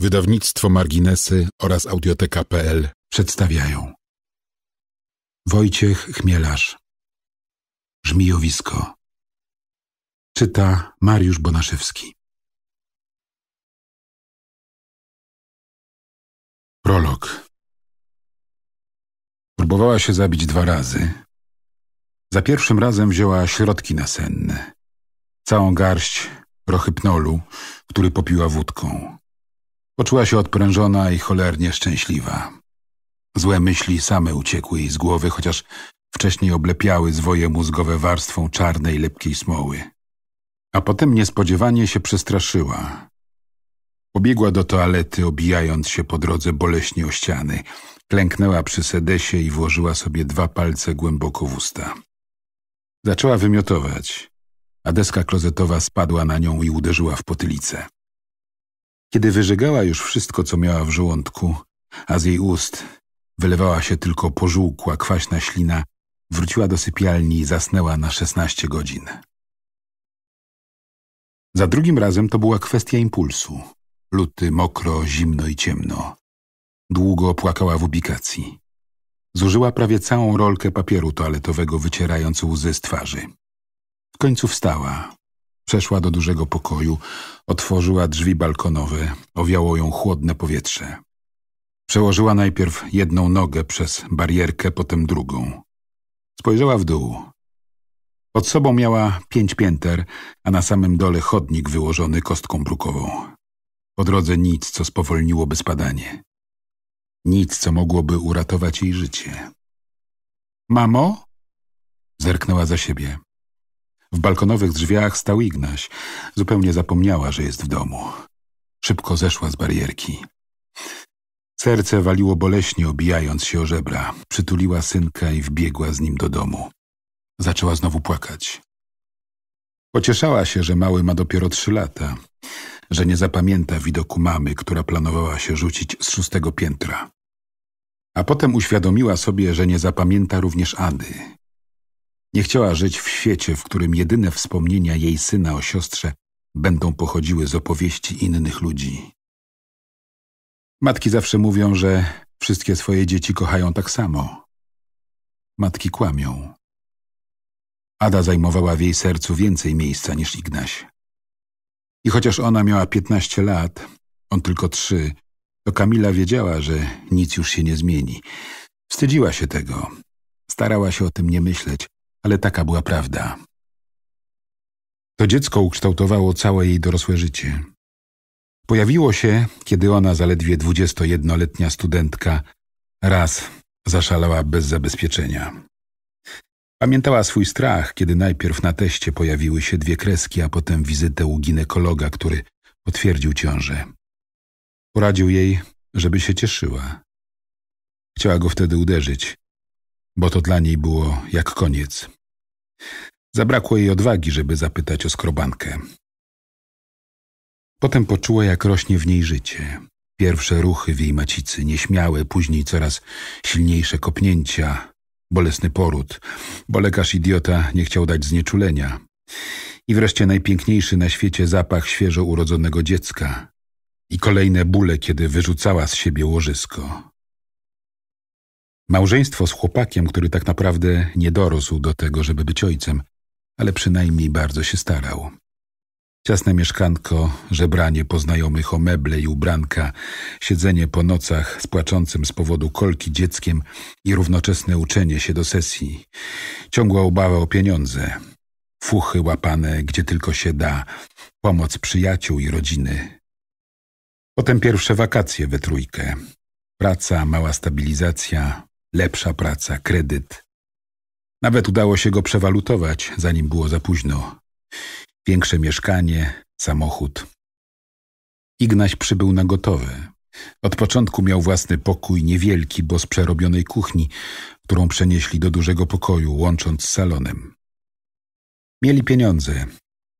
Wydawnictwo Marginesy oraz audioteka.pl przedstawiają Wojciech Chmielarz Żmijowisko Czyta Mariusz Bonaszewski Prolog Próbowała się zabić dwa razy. Za pierwszym razem wzięła środki nasenne. Całą garść prochypnolu, który popiła wódką. Poczuła się odprężona i cholernie szczęśliwa. Złe myśli same uciekły jej z głowy, chociaż wcześniej oblepiały zwoje mózgowe warstwą czarnej, lepkiej smoły. A potem niespodziewanie się przestraszyła. Pobiegła do toalety, obijając się po drodze boleśnie o ściany. Klęknęła przy sedesie i włożyła sobie dwa palce głęboko w usta. Zaczęła wymiotować, a deska klozetowa spadła na nią i uderzyła w potylicę. Kiedy wyżegała już wszystko, co miała w żołądku, a z jej ust wylewała się tylko pożółkła, kwaśna ślina, wróciła do sypialni i zasnęła na 16 godzin. Za drugim razem to była kwestia impulsu. Luty, mokro, zimno i ciemno. Długo płakała w ubikacji. Zużyła prawie całą rolkę papieru toaletowego, wycierając łzy z twarzy. W końcu wstała, Przeszła do dużego pokoju, otworzyła drzwi balkonowe, owiało ją chłodne powietrze. Przełożyła najpierw jedną nogę przez barierkę, potem drugą. Spojrzała w dół. Pod sobą miała pięć pięter, a na samym dole chodnik wyłożony kostką brukową. Po drodze nic, co spowolniłoby spadanie. Nic, co mogłoby uratować jej życie. Mamo? Zerknęła za siebie. W balkonowych drzwiach stał Ignaś. Zupełnie zapomniała, że jest w domu. Szybko zeszła z barierki. Serce waliło boleśnie, obijając się o żebra. Przytuliła synka i wbiegła z nim do domu. Zaczęła znowu płakać. Pocieszała się, że mały ma dopiero trzy lata, że nie zapamięta widoku mamy, która planowała się rzucić z szóstego piętra. A potem uświadomiła sobie, że nie zapamięta również Ady, nie chciała żyć w świecie, w którym jedyne wspomnienia jej syna o siostrze będą pochodziły z opowieści innych ludzi. Matki zawsze mówią, że wszystkie swoje dzieci kochają tak samo. Matki kłamią. Ada zajmowała w jej sercu więcej miejsca niż Ignaś. I chociaż ona miała 15 lat, on tylko trzy, to Kamila wiedziała, że nic już się nie zmieni. Wstydziła się tego. Starała się o tym nie myśleć ale taka była prawda. To dziecko ukształtowało całe jej dorosłe życie. Pojawiło się, kiedy ona, zaledwie 21-letnia studentka, raz zaszalała bez zabezpieczenia. Pamiętała swój strach, kiedy najpierw na teście pojawiły się dwie kreski, a potem wizytę u ginekologa, który potwierdził ciążę. Poradził jej, żeby się cieszyła. Chciała go wtedy uderzyć, bo to dla niej było jak koniec. Zabrakło jej odwagi, żeby zapytać o skrobankę. Potem poczuła, jak rośnie w niej życie. Pierwsze ruchy w jej macicy, nieśmiałe, później coraz silniejsze kopnięcia, bolesny poród, bo lekarz idiota nie chciał dać znieczulenia. I wreszcie najpiękniejszy na świecie zapach świeżo urodzonego dziecka. I kolejne bóle, kiedy wyrzucała z siebie łożysko. Małżeństwo z chłopakiem, który tak naprawdę nie dorósł do tego, żeby być ojcem, ale przynajmniej bardzo się starał. Ciasne mieszkanko, żebranie poznajomych o meble i ubranka, siedzenie po nocach z płaczącym z powodu kolki dzieckiem i równoczesne uczenie się do sesji, ciągła obawa o pieniądze, fuchy łapane gdzie tylko się da, pomoc przyjaciół i rodziny. Potem pierwsze wakacje we trójkę, praca, mała stabilizacja, lepsza praca, kredyt. Nawet udało się go przewalutować, zanim było za późno. Większe mieszkanie, samochód. Ignaś przybył na gotowe. Od początku miał własny pokój, niewielki, bo z przerobionej kuchni, którą przenieśli do dużego pokoju, łącząc z salonem. Mieli pieniądze.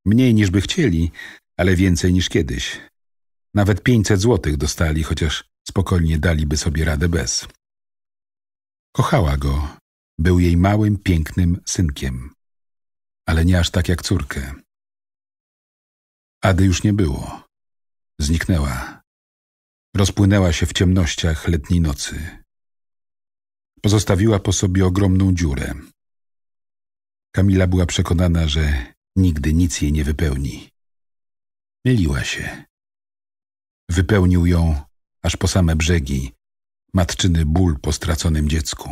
Mniej niż by chcieli, ale więcej niż kiedyś. Nawet 500 złotych dostali, chociaż spokojnie daliby sobie radę bez. Kochała go. Był jej małym, pięknym synkiem. Ale nie aż tak jak córkę. Ady już nie było. Zniknęła. Rozpłynęła się w ciemnościach letniej nocy. Pozostawiła po sobie ogromną dziurę. Kamila była przekonana, że nigdy nic jej nie wypełni. Myliła się. Wypełnił ją aż po same brzegi matczyny ból po straconym dziecku.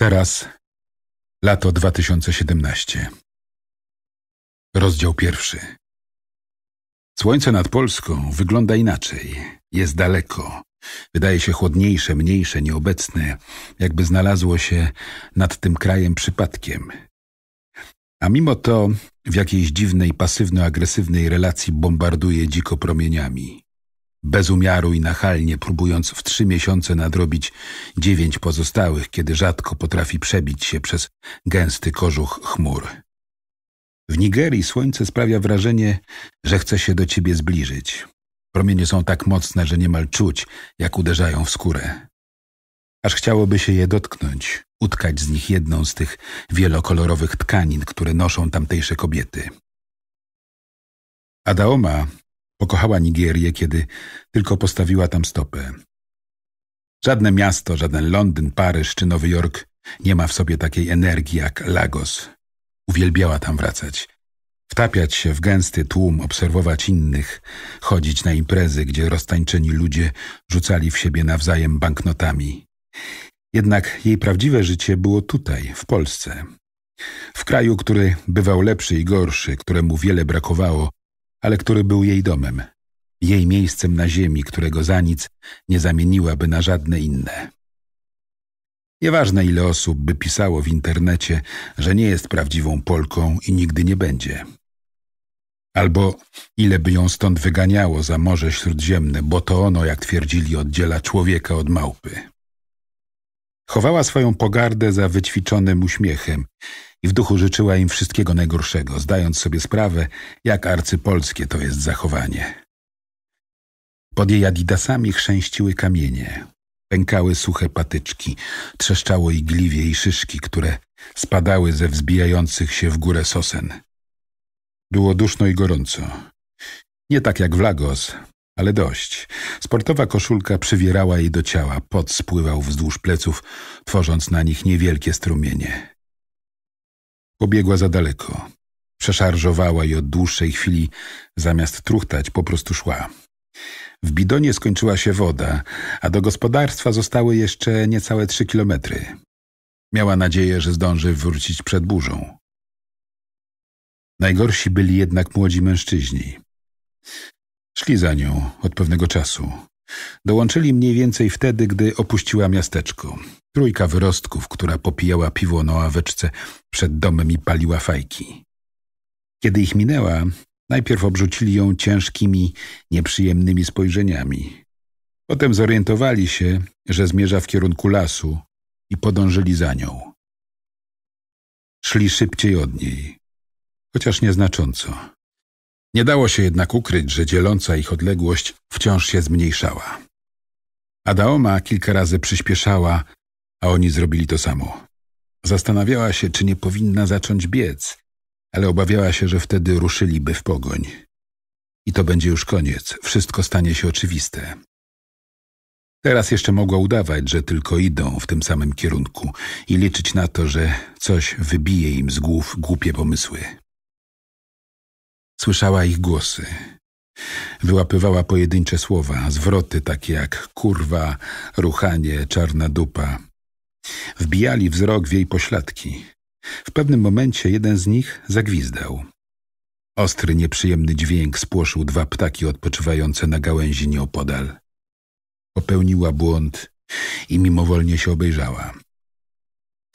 Teraz lato 2017. Rozdział pierwszy. Słońce nad Polską wygląda inaczej. Jest daleko. Wydaje się chłodniejsze, mniejsze, nieobecne, jakby znalazło się nad tym krajem przypadkiem, a mimo to w jakiejś dziwnej, pasywno-agresywnej relacji bombarduje dziko promieniami. Bez umiaru i nachalnie, próbując w trzy miesiące nadrobić dziewięć pozostałych, kiedy rzadko potrafi przebić się przez gęsty kożuch chmur. W Nigerii słońce sprawia wrażenie, że chce się do ciebie zbliżyć. Promienie są tak mocne, że niemal czuć, jak uderzają w skórę. Aż chciałoby się je dotknąć, utkać z nich jedną z tych wielokolorowych tkanin, które noszą tamtejsze kobiety. Adaoma pokochała Nigerię, kiedy tylko postawiła tam stopę. Żadne miasto, żaden Londyn, Paryż czy Nowy Jork nie ma w sobie takiej energii jak Lagos. Uwielbiała tam wracać. Wtapiać się w gęsty tłum, obserwować innych, chodzić na imprezy, gdzie roztańczeni ludzie rzucali w siebie nawzajem banknotami. Jednak jej prawdziwe życie było tutaj, w Polsce. W kraju, który bywał lepszy i gorszy, któremu wiele brakowało, ale który był jej domem, jej miejscem na ziemi, którego za nic nie zamieniłaby na żadne inne. Nieważne ile osób by pisało w internecie, że nie jest prawdziwą Polką i nigdy nie będzie. Albo ile by ją stąd wyganiało za Morze Śródziemne, bo to ono, jak twierdzili, oddziela człowieka od małpy. Chowała swoją pogardę za wyćwiczonym uśmiechem i w duchu życzyła im wszystkiego najgorszego, zdając sobie sprawę, jak arcypolskie to jest zachowanie. Pod jej adidasami chrzęściły kamienie, pękały suche patyczki, trzeszczało igliwie i szyszki, które spadały ze wzbijających się w górę sosen. Było duszno i gorąco. Nie tak jak w Lagos, ale dość. Sportowa koszulka przywierała jej do ciała, pot spływał wzdłuż pleców, tworząc na nich niewielkie strumienie. Pobiegła za daleko. Przeszarżowała i od dłuższej chwili, zamiast truchtać, po prostu szła. W bidonie skończyła się woda, a do gospodarstwa zostały jeszcze niecałe trzy kilometry. Miała nadzieję, że zdąży wrócić przed burzą. Najgorsi byli jednak młodzi mężczyźni. Szli za nią od pewnego czasu. Dołączyli mniej więcej wtedy, gdy opuściła miasteczko. Trójka wyrostków, która popijała piwo na ławeczce przed domem i paliła fajki. Kiedy ich minęła, najpierw obrzucili ją ciężkimi, nieprzyjemnymi spojrzeniami. Potem zorientowali się, że zmierza w kierunku lasu i podążyli za nią. Szli szybciej od niej, chociaż nieznacząco. Nie dało się jednak ukryć, że dzieląca ich odległość wciąż się zmniejszała. Adaoma kilka razy przyspieszała, a oni zrobili to samo. Zastanawiała się, czy nie powinna zacząć biec, ale obawiała się, że wtedy ruszyliby w pogoń. I to będzie już koniec, wszystko stanie się oczywiste. Teraz jeszcze mogła udawać, że tylko idą w tym samym kierunku i liczyć na to, że coś wybije im z głów głupie pomysły. Słyszała ich głosy. Wyłapywała pojedyncze słowa, zwroty takie jak kurwa, ruchanie, czarna dupa. Wbijali wzrok w jej pośladki. W pewnym momencie jeden z nich zagwizdał. Ostry, nieprzyjemny dźwięk spłoszył dwa ptaki odpoczywające na gałęzi nieopodal. Popełniła błąd i mimowolnie się obejrzała.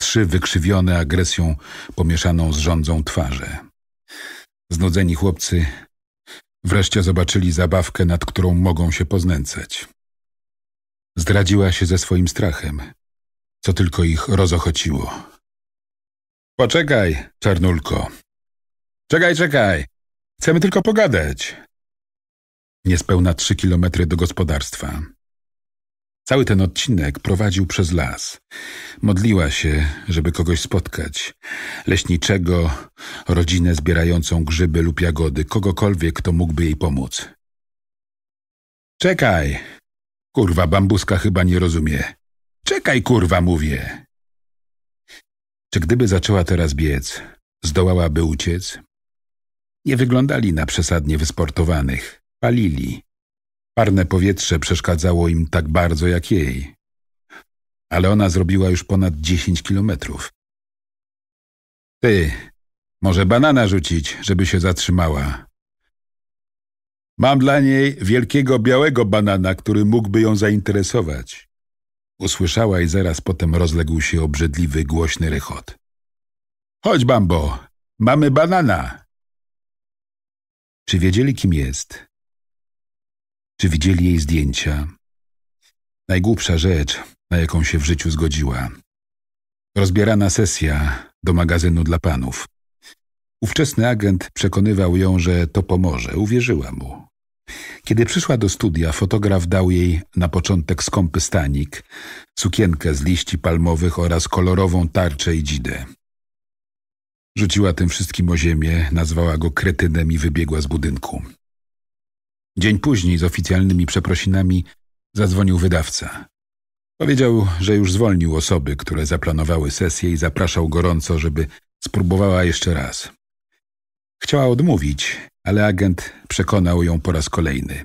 Trzy wykrzywione agresją pomieszaną z rządzą twarze. Znudzeni chłopcy wreszcie zobaczyli zabawkę, nad którą mogą się poznęcać. Zdradziła się ze swoim strachem, co tylko ich rozochociło. Poczekaj, czarnulko. Czekaj, czekaj. Chcemy tylko pogadać. Niespełna trzy kilometry do gospodarstwa. Cały ten odcinek prowadził przez las. Modliła się, żeby kogoś spotkać. Leśniczego, rodzinę zbierającą grzyby lub jagody, kogokolwiek, kto mógłby jej pomóc. Czekaj! Kurwa, bambuska chyba nie rozumie. Czekaj, kurwa, mówię! Czy gdyby zaczęła teraz biec, zdołałaby uciec? Nie wyglądali na przesadnie wysportowanych. Palili. Parne powietrze przeszkadzało im tak bardzo jak jej. Ale ona zrobiła już ponad dziesięć kilometrów. Ty, może banana rzucić, żeby się zatrzymała. Mam dla niej wielkiego białego banana, który mógłby ją zainteresować. Usłyszała i zaraz potem rozległ się obrzydliwy, głośny rychot. Chodź, Bambo, mamy banana. Czy wiedzieli, kim jest? czy widzieli jej zdjęcia. Najgłupsza rzecz, na jaką się w życiu zgodziła. Rozbierana sesja do magazynu dla panów. Ówczesny agent przekonywał ją, że to pomoże. Uwierzyła mu. Kiedy przyszła do studia, fotograf dał jej na początek skąpy stanik, sukienkę z liści palmowych oraz kolorową tarczę i dzidę. Rzuciła tym wszystkim o ziemię, nazwała go kretynem i wybiegła z budynku. Dzień później z oficjalnymi przeprosinami zadzwonił wydawca. Powiedział, że już zwolnił osoby, które zaplanowały sesję i zapraszał gorąco, żeby spróbowała jeszcze raz. Chciała odmówić, ale agent przekonał ją po raz kolejny.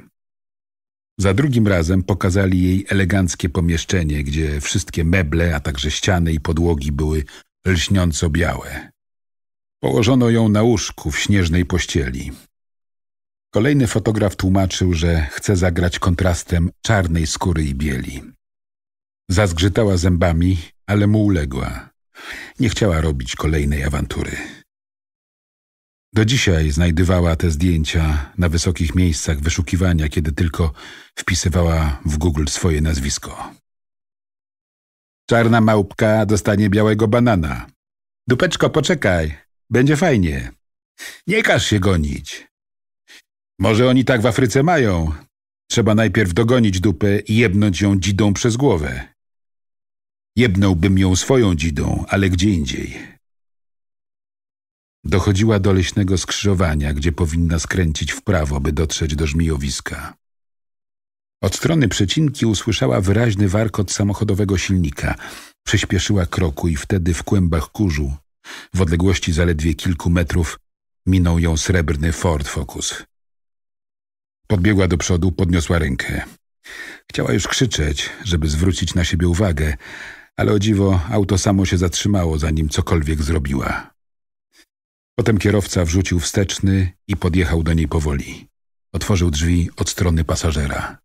Za drugim razem pokazali jej eleganckie pomieszczenie, gdzie wszystkie meble, a także ściany i podłogi były lśniąco białe. Położono ją na łóżku w śnieżnej pościeli. Kolejny fotograf tłumaczył, że chce zagrać kontrastem czarnej skóry i bieli. Zazgrzytała zębami, ale mu uległa. Nie chciała robić kolejnej awantury. Do dzisiaj znajdywała te zdjęcia na wysokich miejscach wyszukiwania, kiedy tylko wpisywała w Google swoje nazwisko. Czarna małpka dostanie białego banana. Dupeczko, poczekaj, będzie fajnie. Nie każ się gonić. Może oni tak w Afryce mają. Trzeba najpierw dogonić dupę i jebnąć ją dzidą przez głowę. Jebnąłbym ją swoją dzidą, ale gdzie indziej. Dochodziła do leśnego skrzyżowania, gdzie powinna skręcić w prawo, by dotrzeć do żmijowiska. Od strony przecinki usłyszała wyraźny warkot samochodowego silnika. Przyspieszyła kroku i wtedy w kłębach kurzu, w odległości zaledwie kilku metrów, minął ją srebrny Ford Focus. Podbiegła do przodu, podniosła rękę. Chciała już krzyczeć, żeby zwrócić na siebie uwagę, ale o dziwo auto samo się zatrzymało, zanim cokolwiek zrobiła. Potem kierowca wrzucił wsteczny i podjechał do niej powoli. Otworzył drzwi od strony pasażera.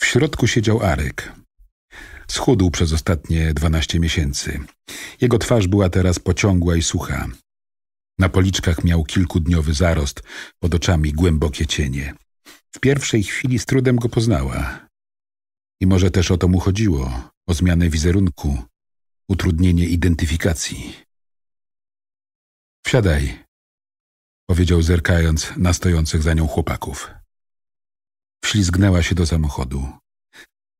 W środku siedział Arek. Schudł przez ostatnie dwanaście miesięcy. Jego twarz była teraz pociągła i sucha. Na policzkach miał kilkudniowy zarost, pod oczami głębokie cienie. W pierwszej chwili z trudem go poznała. I może też o to mu chodziło, o zmianę wizerunku, utrudnienie identyfikacji. Wsiadaj, powiedział zerkając na stojących za nią chłopaków. Wślizgnęła się do samochodu.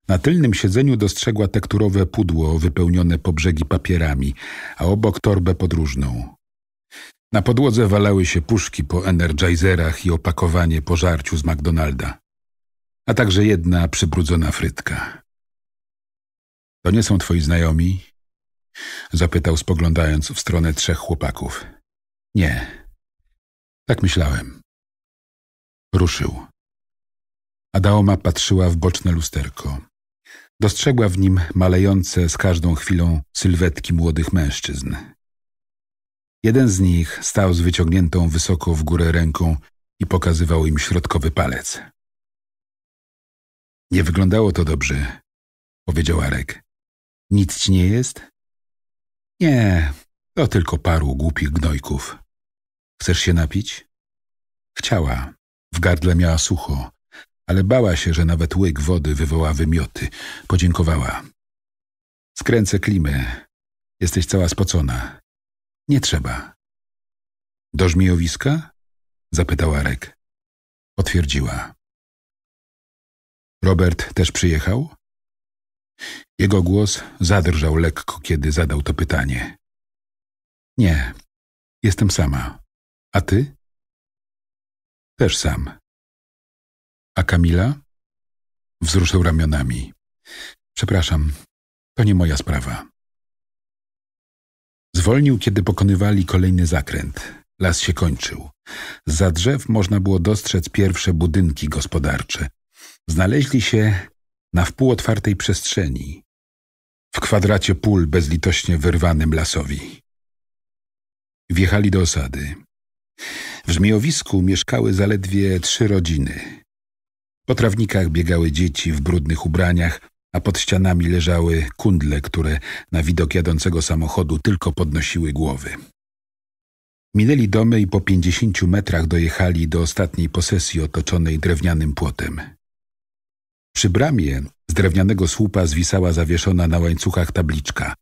Na tylnym siedzeniu dostrzegła tekturowe pudło wypełnione po brzegi papierami, a obok torbę podróżną. Na podłodze walały się puszki po energizerach i opakowanie po żarciu z McDonalda, a także jedna przybrudzona frytka. To nie są twoi znajomi? Zapytał spoglądając w stronę trzech chłopaków. Nie. Tak myślałem. Ruszył. Adaoma patrzyła w boczne lusterko. Dostrzegła w nim malejące z każdą chwilą sylwetki młodych mężczyzn. Jeden z nich stał z wyciągniętą wysoko w górę ręką i pokazywał im środkowy palec. Nie wyglądało to dobrze, powiedział Arek. Nic ci nie jest? Nie, to tylko paru głupich gnojków. Chcesz się napić? Chciała. W gardle miała sucho, ale bała się, że nawet łyk wody wywoła wymioty. Podziękowała. Skręcę klimę. Jesteś cała spocona. Nie trzeba. Do żmijowiska? Zapytała Rek. Potwierdziła. Robert też przyjechał? Jego głos zadrżał lekko, kiedy zadał to pytanie. Nie, jestem sama. A ty? Też sam. A Kamila? Wzruszył ramionami. Przepraszam, to nie moja sprawa. Zwolnił, kiedy pokonywali kolejny zakręt. Las się kończył. Za drzew można było dostrzec pierwsze budynki gospodarcze. Znaleźli się na wpół otwartej przestrzeni, w kwadracie pól bezlitośnie wyrwanym lasowi. Wjechali do osady. W żmijowisku mieszkały zaledwie trzy rodziny. Po trawnikach biegały dzieci w brudnych ubraniach, a pod ścianami leżały kundle, które na widok jadącego samochodu tylko podnosiły głowy. Minęli domy i po pięćdziesięciu metrach dojechali do ostatniej posesji otoczonej drewnianym płotem. Przy bramie z drewnianego słupa zwisała zawieszona na łańcuchach tabliczka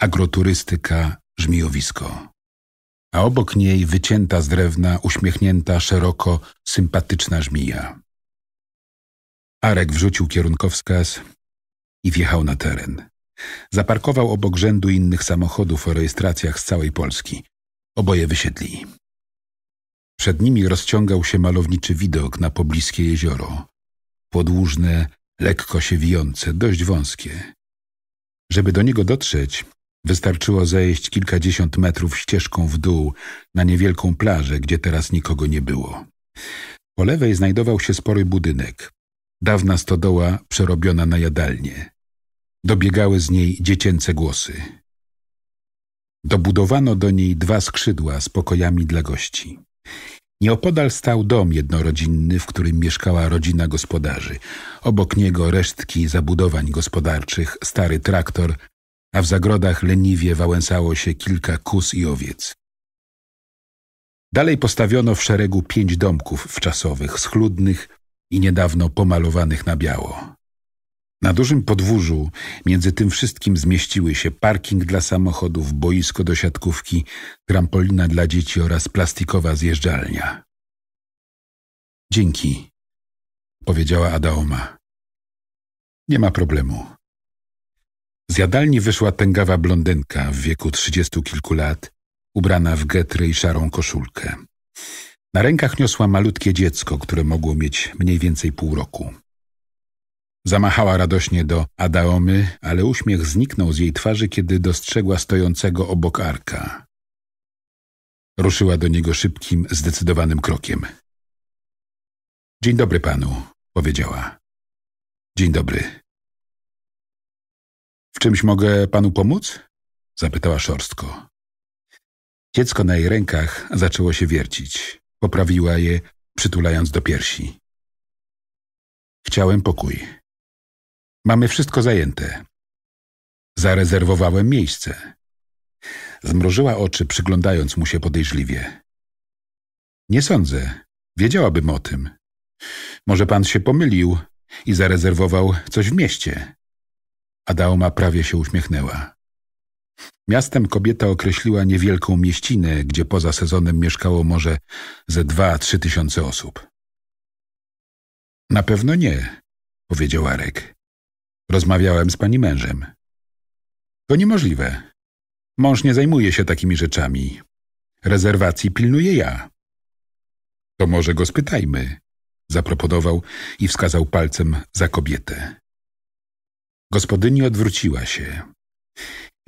Agroturystyka Żmijowisko. A obok niej wycięta z drewna, uśmiechnięta, szeroko, sympatyczna żmija. Arek wrzucił kierunkowskaz i wjechał na teren. Zaparkował obok rzędu innych samochodów o rejestracjach z całej Polski. Oboje wysiedli. Przed nimi rozciągał się malowniczy widok na pobliskie jezioro. Podłużne, lekko się wijące, dość wąskie. Żeby do niego dotrzeć, wystarczyło zejść kilkadziesiąt metrów ścieżką w dół na niewielką plażę, gdzie teraz nikogo nie było. Po lewej znajdował się spory budynek, dawna stodoła przerobiona na jadalnię dobiegały z niej dziecięce głosy. Dobudowano do niej dwa skrzydła z pokojami dla gości. Nieopodal stał dom jednorodzinny, w którym mieszkała rodzina gospodarzy. Obok niego resztki zabudowań gospodarczych, stary traktor, a w zagrodach leniwie wałęsało się kilka kus i owiec. Dalej postawiono w szeregu pięć domków wczasowych, schludnych i niedawno pomalowanych na biało. Na dużym podwórzu między tym wszystkim zmieściły się parking dla samochodów, boisko do siatkówki, trampolina dla dzieci oraz plastikowa zjeżdżalnia. Dzięki, powiedziała Adaoma. Nie ma problemu. Z jadalni wyszła tęgawa blondynka w wieku trzydziestu kilku lat, ubrana w getry i szarą koszulkę. Na rękach niosła malutkie dziecko, które mogło mieć mniej więcej pół roku. Zamachała radośnie do Adaomy, ale uśmiech zniknął z jej twarzy, kiedy dostrzegła stojącego obok Arka. Ruszyła do niego szybkim, zdecydowanym krokiem. Dzień dobry panu, powiedziała. Dzień dobry. W czymś mogę panu pomóc? zapytała szorstko. Dziecko na jej rękach zaczęło się wiercić. Poprawiła je, przytulając do piersi. Chciałem pokój. Mamy wszystko zajęte. Zarezerwowałem miejsce. Zmrużyła oczy, przyglądając mu się podejrzliwie. Nie sądzę. Wiedziałabym o tym. Może pan się pomylił i zarezerwował coś w mieście. Adaoma prawie się uśmiechnęła. Miastem kobieta określiła niewielką mieścinę, gdzie poza sezonem mieszkało może ze dwa, trzy tysiące osób. Na pewno nie, powiedział Arek. Rozmawiałem z pani mężem. To niemożliwe. Mąż nie zajmuje się takimi rzeczami. Rezerwacji pilnuję ja. To może go spytajmy, zaproponował i wskazał palcem za kobietę. Gospodyni odwróciła się.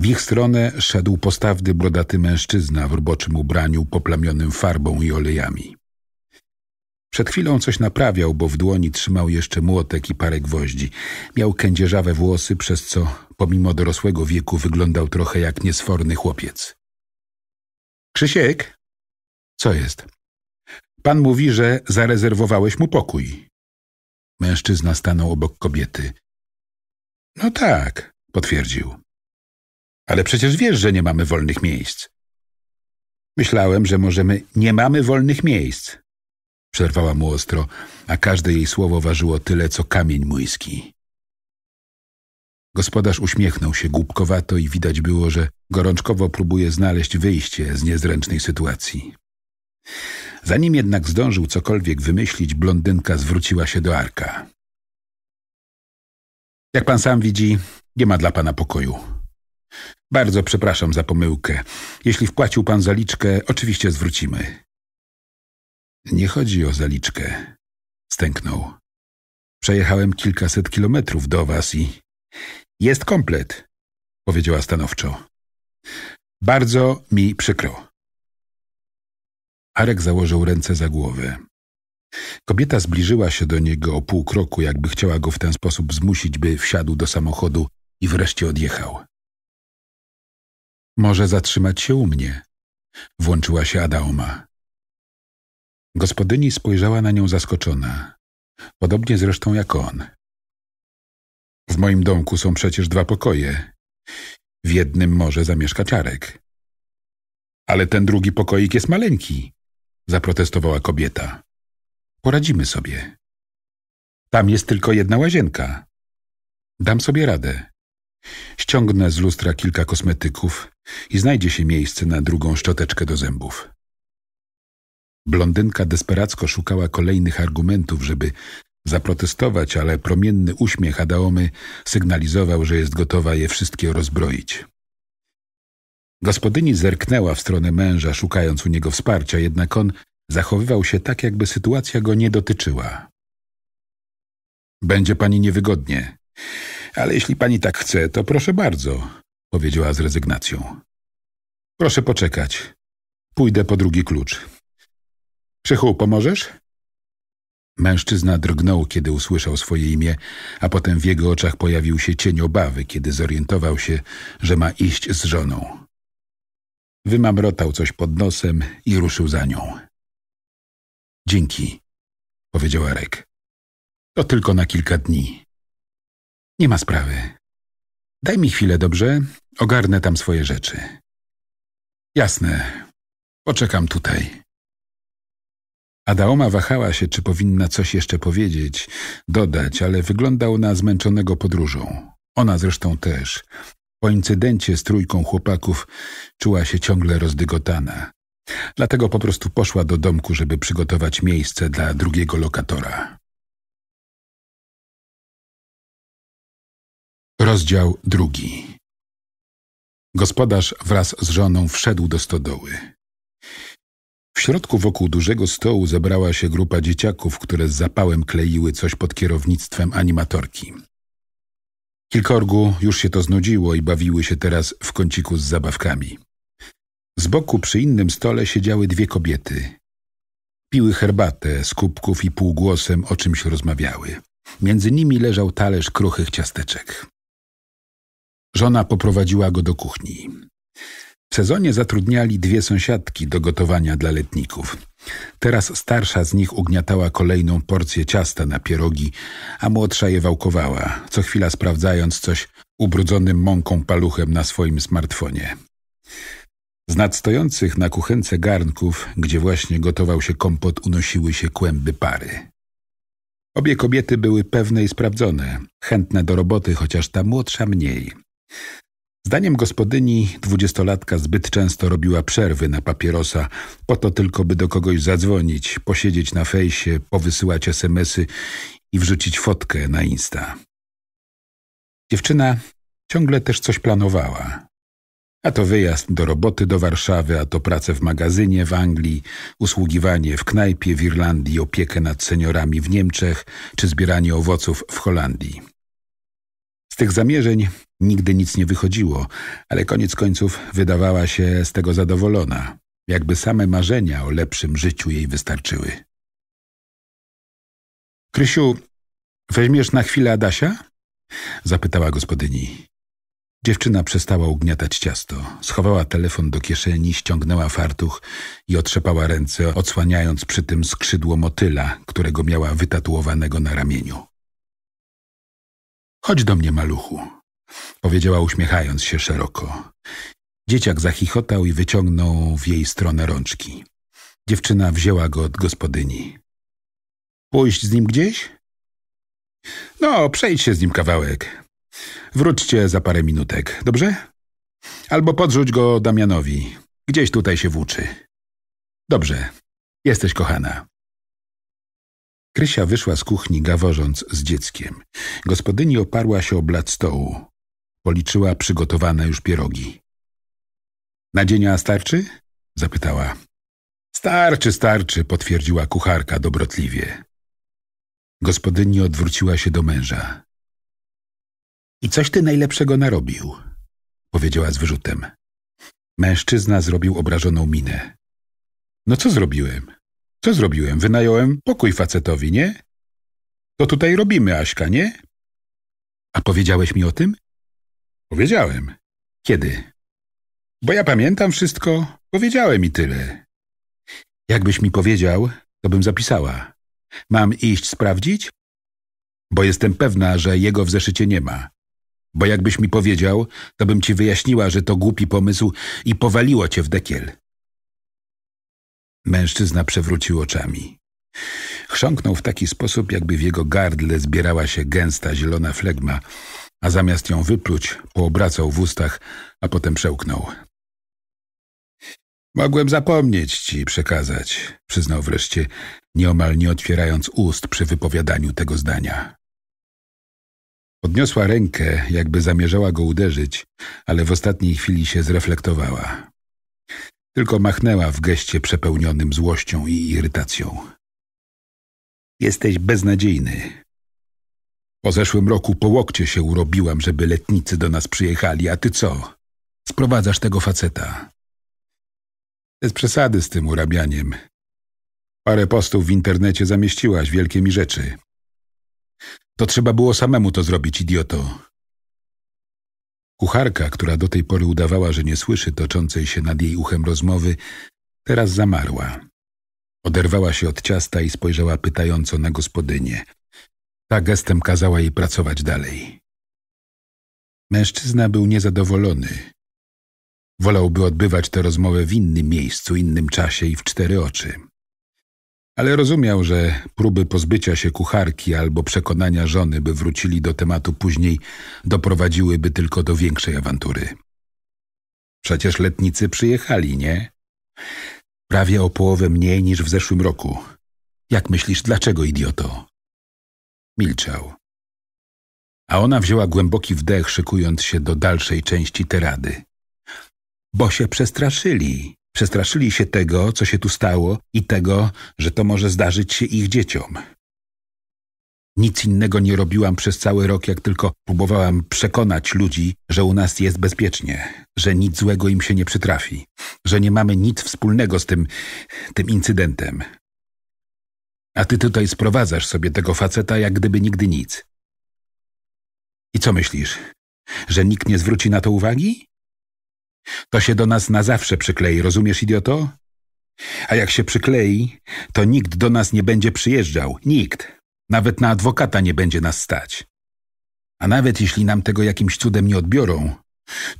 W ich stronę szedł postawny, brodaty mężczyzna w roboczym ubraniu poplamionym farbą i olejami. Przed chwilą coś naprawiał, bo w dłoni trzymał jeszcze młotek i parę gwoździ. Miał kędzierzawe włosy, przez co pomimo dorosłego wieku wyglądał trochę jak niesforny chłopiec. Krzysiek? Co jest? Pan mówi, że zarezerwowałeś mu pokój. Mężczyzna stanął obok kobiety. No tak, potwierdził. Ale przecież wiesz, że nie mamy wolnych miejsc. Myślałem, że możemy nie mamy wolnych miejsc, Przerwała mu ostro, a każde jej słowo ważyło tyle, co kamień młyski. Gospodarz uśmiechnął się głupkowato i widać było, że gorączkowo próbuje znaleźć wyjście z niezręcznej sytuacji. Zanim jednak zdążył cokolwiek wymyślić, blondynka zwróciła się do Arka. Jak pan sam widzi, nie ma dla pana pokoju. Bardzo przepraszam za pomyłkę. Jeśli wpłacił pan zaliczkę, oczywiście zwrócimy. Nie chodzi o zaliczkę. Stęknął. Przejechałem kilkaset kilometrów do was i... Jest komplet, powiedziała stanowczo. Bardzo mi przykro. Arek założył ręce za głowę. Kobieta zbliżyła się do niego o pół kroku, jakby chciała go w ten sposób zmusić, by wsiadł do samochodu i wreszcie odjechał. Może zatrzymać się u mnie, włączyła się Adaoma. Gospodyni spojrzała na nią zaskoczona. Podobnie zresztą jak on. W moim domku są przecież dwa pokoje. W jednym może zamieszka Czarek. Ale ten drugi pokoik jest maleńki, zaprotestowała kobieta. Poradzimy sobie. Tam jest tylko jedna łazienka. Dam sobie radę. Ściągnę z lustra kilka kosmetyków i znajdzie się miejsce na drugą szczoteczkę do zębów. Blondynka desperacko szukała kolejnych argumentów, żeby zaprotestować, ale promienny uśmiech Adaomy sygnalizował, że jest gotowa je wszystkie rozbroić. Gospodyni zerknęła w stronę męża, szukając u niego wsparcia, jednak on zachowywał się tak, jakby sytuacja go nie dotyczyła. Będzie pani niewygodnie, ale jeśli pani tak chce, to proszę bardzo, powiedziała z rezygnacją. Proszę poczekać. Pójdę po drugi klucz. Krzychu, pomożesz? Mężczyzna drgnął, kiedy usłyszał swoje imię, a potem w jego oczach pojawił się cień obawy, kiedy zorientował się, że ma iść z żoną. Wymamrotał coś pod nosem i ruszył za nią. Dzięki, powiedział Arek. To tylko na kilka dni. Nie ma sprawy. Daj mi chwilę, dobrze? Ogarnę tam swoje rzeczy. Jasne. Poczekam tutaj. Adaoma wahała się, czy powinna coś jeszcze powiedzieć, dodać, ale wyglądał na zmęczonego podróżą. Ona zresztą też. Po incydencie z trójką chłopaków czuła się ciągle rozdygotana. Dlatego po prostu poszła do domku, żeby przygotować miejsce dla drugiego lokatora. Rozdział drugi Gospodarz wraz z żoną wszedł do stodoły. W środku wokół dużego stołu zebrała się grupa dzieciaków, które z zapałem kleiły coś pod kierownictwem animatorki. Kilkorgu już się to znudziło i bawiły się teraz w kąciku z zabawkami. Z boku przy innym stole siedziały dwie kobiety. Piły herbatę z kubków i półgłosem o czymś rozmawiały. Między nimi leżał talerz kruchych ciasteczek. Żona poprowadziła go do kuchni sezonie zatrudniali dwie sąsiadki do gotowania dla letników. Teraz starsza z nich ugniatała kolejną porcję ciasta na pierogi, a młodsza je wałkowała, co chwila sprawdzając coś ubrudzonym mąką paluchem na swoim smartfonie. Z nadstojących na kuchence garnków, gdzie właśnie gotował się kompot, unosiły się kłęby pary. Obie kobiety były pewne i sprawdzone, chętne do roboty, chociaż ta młodsza mniej. Zdaniem gospodyni dwudziestolatka zbyt często robiła przerwy na papierosa, po to tylko by do kogoś zadzwonić, posiedzieć na fejsie, powysyłać smsy i wrzucić fotkę na Insta. Dziewczyna ciągle też coś planowała. A to wyjazd do roboty do Warszawy, a to pracę w magazynie w Anglii, usługiwanie w knajpie w Irlandii, opiekę nad seniorami w Niemczech czy zbieranie owoców w Holandii. Z tych zamierzeń nigdy nic nie wychodziło, ale koniec końców wydawała się z tego zadowolona, jakby same marzenia o lepszym życiu jej wystarczyły. Krysiu, weźmiesz na chwilę Adasia? Zapytała gospodyni. Dziewczyna przestała ugniatać ciasto, schowała telefon do kieszeni, ściągnęła fartuch i otrzepała ręce, odsłaniając przy tym skrzydło motyla, którego miała wytatuowanego na ramieniu. Chodź do mnie, maluchu, powiedziała uśmiechając się szeroko. Dzieciak zachichotał i wyciągnął w jej stronę rączki. Dziewczyna wzięła go od gospodyni. Pójść z nim gdzieś? No, przejdź się z nim kawałek. Wróćcie za parę minutek, dobrze? Albo podrzuć go Damianowi. Gdzieś tutaj się włóczy. Dobrze, jesteś kochana. Krysia wyszła z kuchni gaworząc z dzieckiem. Gospodyni oparła się o blat stołu. Policzyła przygotowane już pierogi. Nadzienia starczy? zapytała. Starczy, starczy, potwierdziła kucharka dobrotliwie. Gospodyni odwróciła się do męża. I coś ty najlepszego narobił, powiedziała z wyrzutem. Mężczyzna zrobił obrażoną minę. No co zrobiłem? Co zrobiłem? Wynająłem pokój facetowi, nie? To tutaj robimy, Aśka, nie? A powiedziałeś mi o tym? Powiedziałem. Kiedy? Bo ja pamiętam wszystko. Powiedziałem i tyle. Jakbyś mi powiedział, to bym zapisała. Mam iść sprawdzić? Bo jestem pewna, że jego w zeszycie nie ma. Bo jakbyś mi powiedział, to bym ci wyjaśniła, że to głupi pomysł i powaliło cię w dekiel. Mężczyzna przewrócił oczami. Chrząknął w taki sposób, jakby w jego gardle zbierała się gęsta, zielona flegma, a zamiast ją wypluć, poobracał w ustach, a potem przełknął. Mogłem zapomnieć ci przekazać, przyznał wreszcie, nieomal nie otwierając ust przy wypowiadaniu tego zdania. Podniosła rękę, jakby zamierzała go uderzyć, ale w ostatniej chwili się zreflektowała. Tylko machnęła w geście przepełnionym złością i irytacją. Jesteś beznadziejny. Po zeszłym roku po łokcie się urobiłam, żeby letnicy do nas przyjechali, a ty co? Sprowadzasz tego faceta. Bez przesady z tym urabianiem. Parę postów w internecie zamieściłaś wielkie mi rzeczy. To trzeba było samemu to zrobić, idioto. Kucharka, która do tej pory udawała, że nie słyszy toczącej się nad jej uchem rozmowy, teraz zamarła. Oderwała się od ciasta i spojrzała pytająco na gospodynię. Ta gestem kazała jej pracować dalej. Mężczyzna był niezadowolony. Wolałby odbywać tę rozmowę w innym miejscu, innym czasie i w cztery oczy ale rozumiał, że próby pozbycia się kucharki albo przekonania żony, by wrócili do tematu później, doprowadziłyby tylko do większej awantury. Przecież letnicy przyjechali, nie? Prawie o połowę mniej niż w zeszłym roku. Jak myślisz, dlaczego, idioto? Milczał. A ona wzięła głęboki wdech, szykując się do dalszej części terady. Bo się przestraszyli. Przestraszyli się tego, co się tu stało i tego, że to może zdarzyć się ich dzieciom. Nic innego nie robiłam przez cały rok, jak tylko próbowałam przekonać ludzi, że u nas jest bezpiecznie, że nic złego im się nie przytrafi, że nie mamy nic wspólnego z tym, tym incydentem. A ty tutaj sprowadzasz sobie tego faceta, jak gdyby nigdy nic. I co myślisz? Że nikt nie zwróci na to uwagi? To się do nas na zawsze przyklei, rozumiesz, idioto? A jak się przyklei, to nikt do nas nie będzie przyjeżdżał. Nikt. Nawet na adwokata nie będzie nas stać. A nawet jeśli nam tego jakimś cudem nie odbiorą,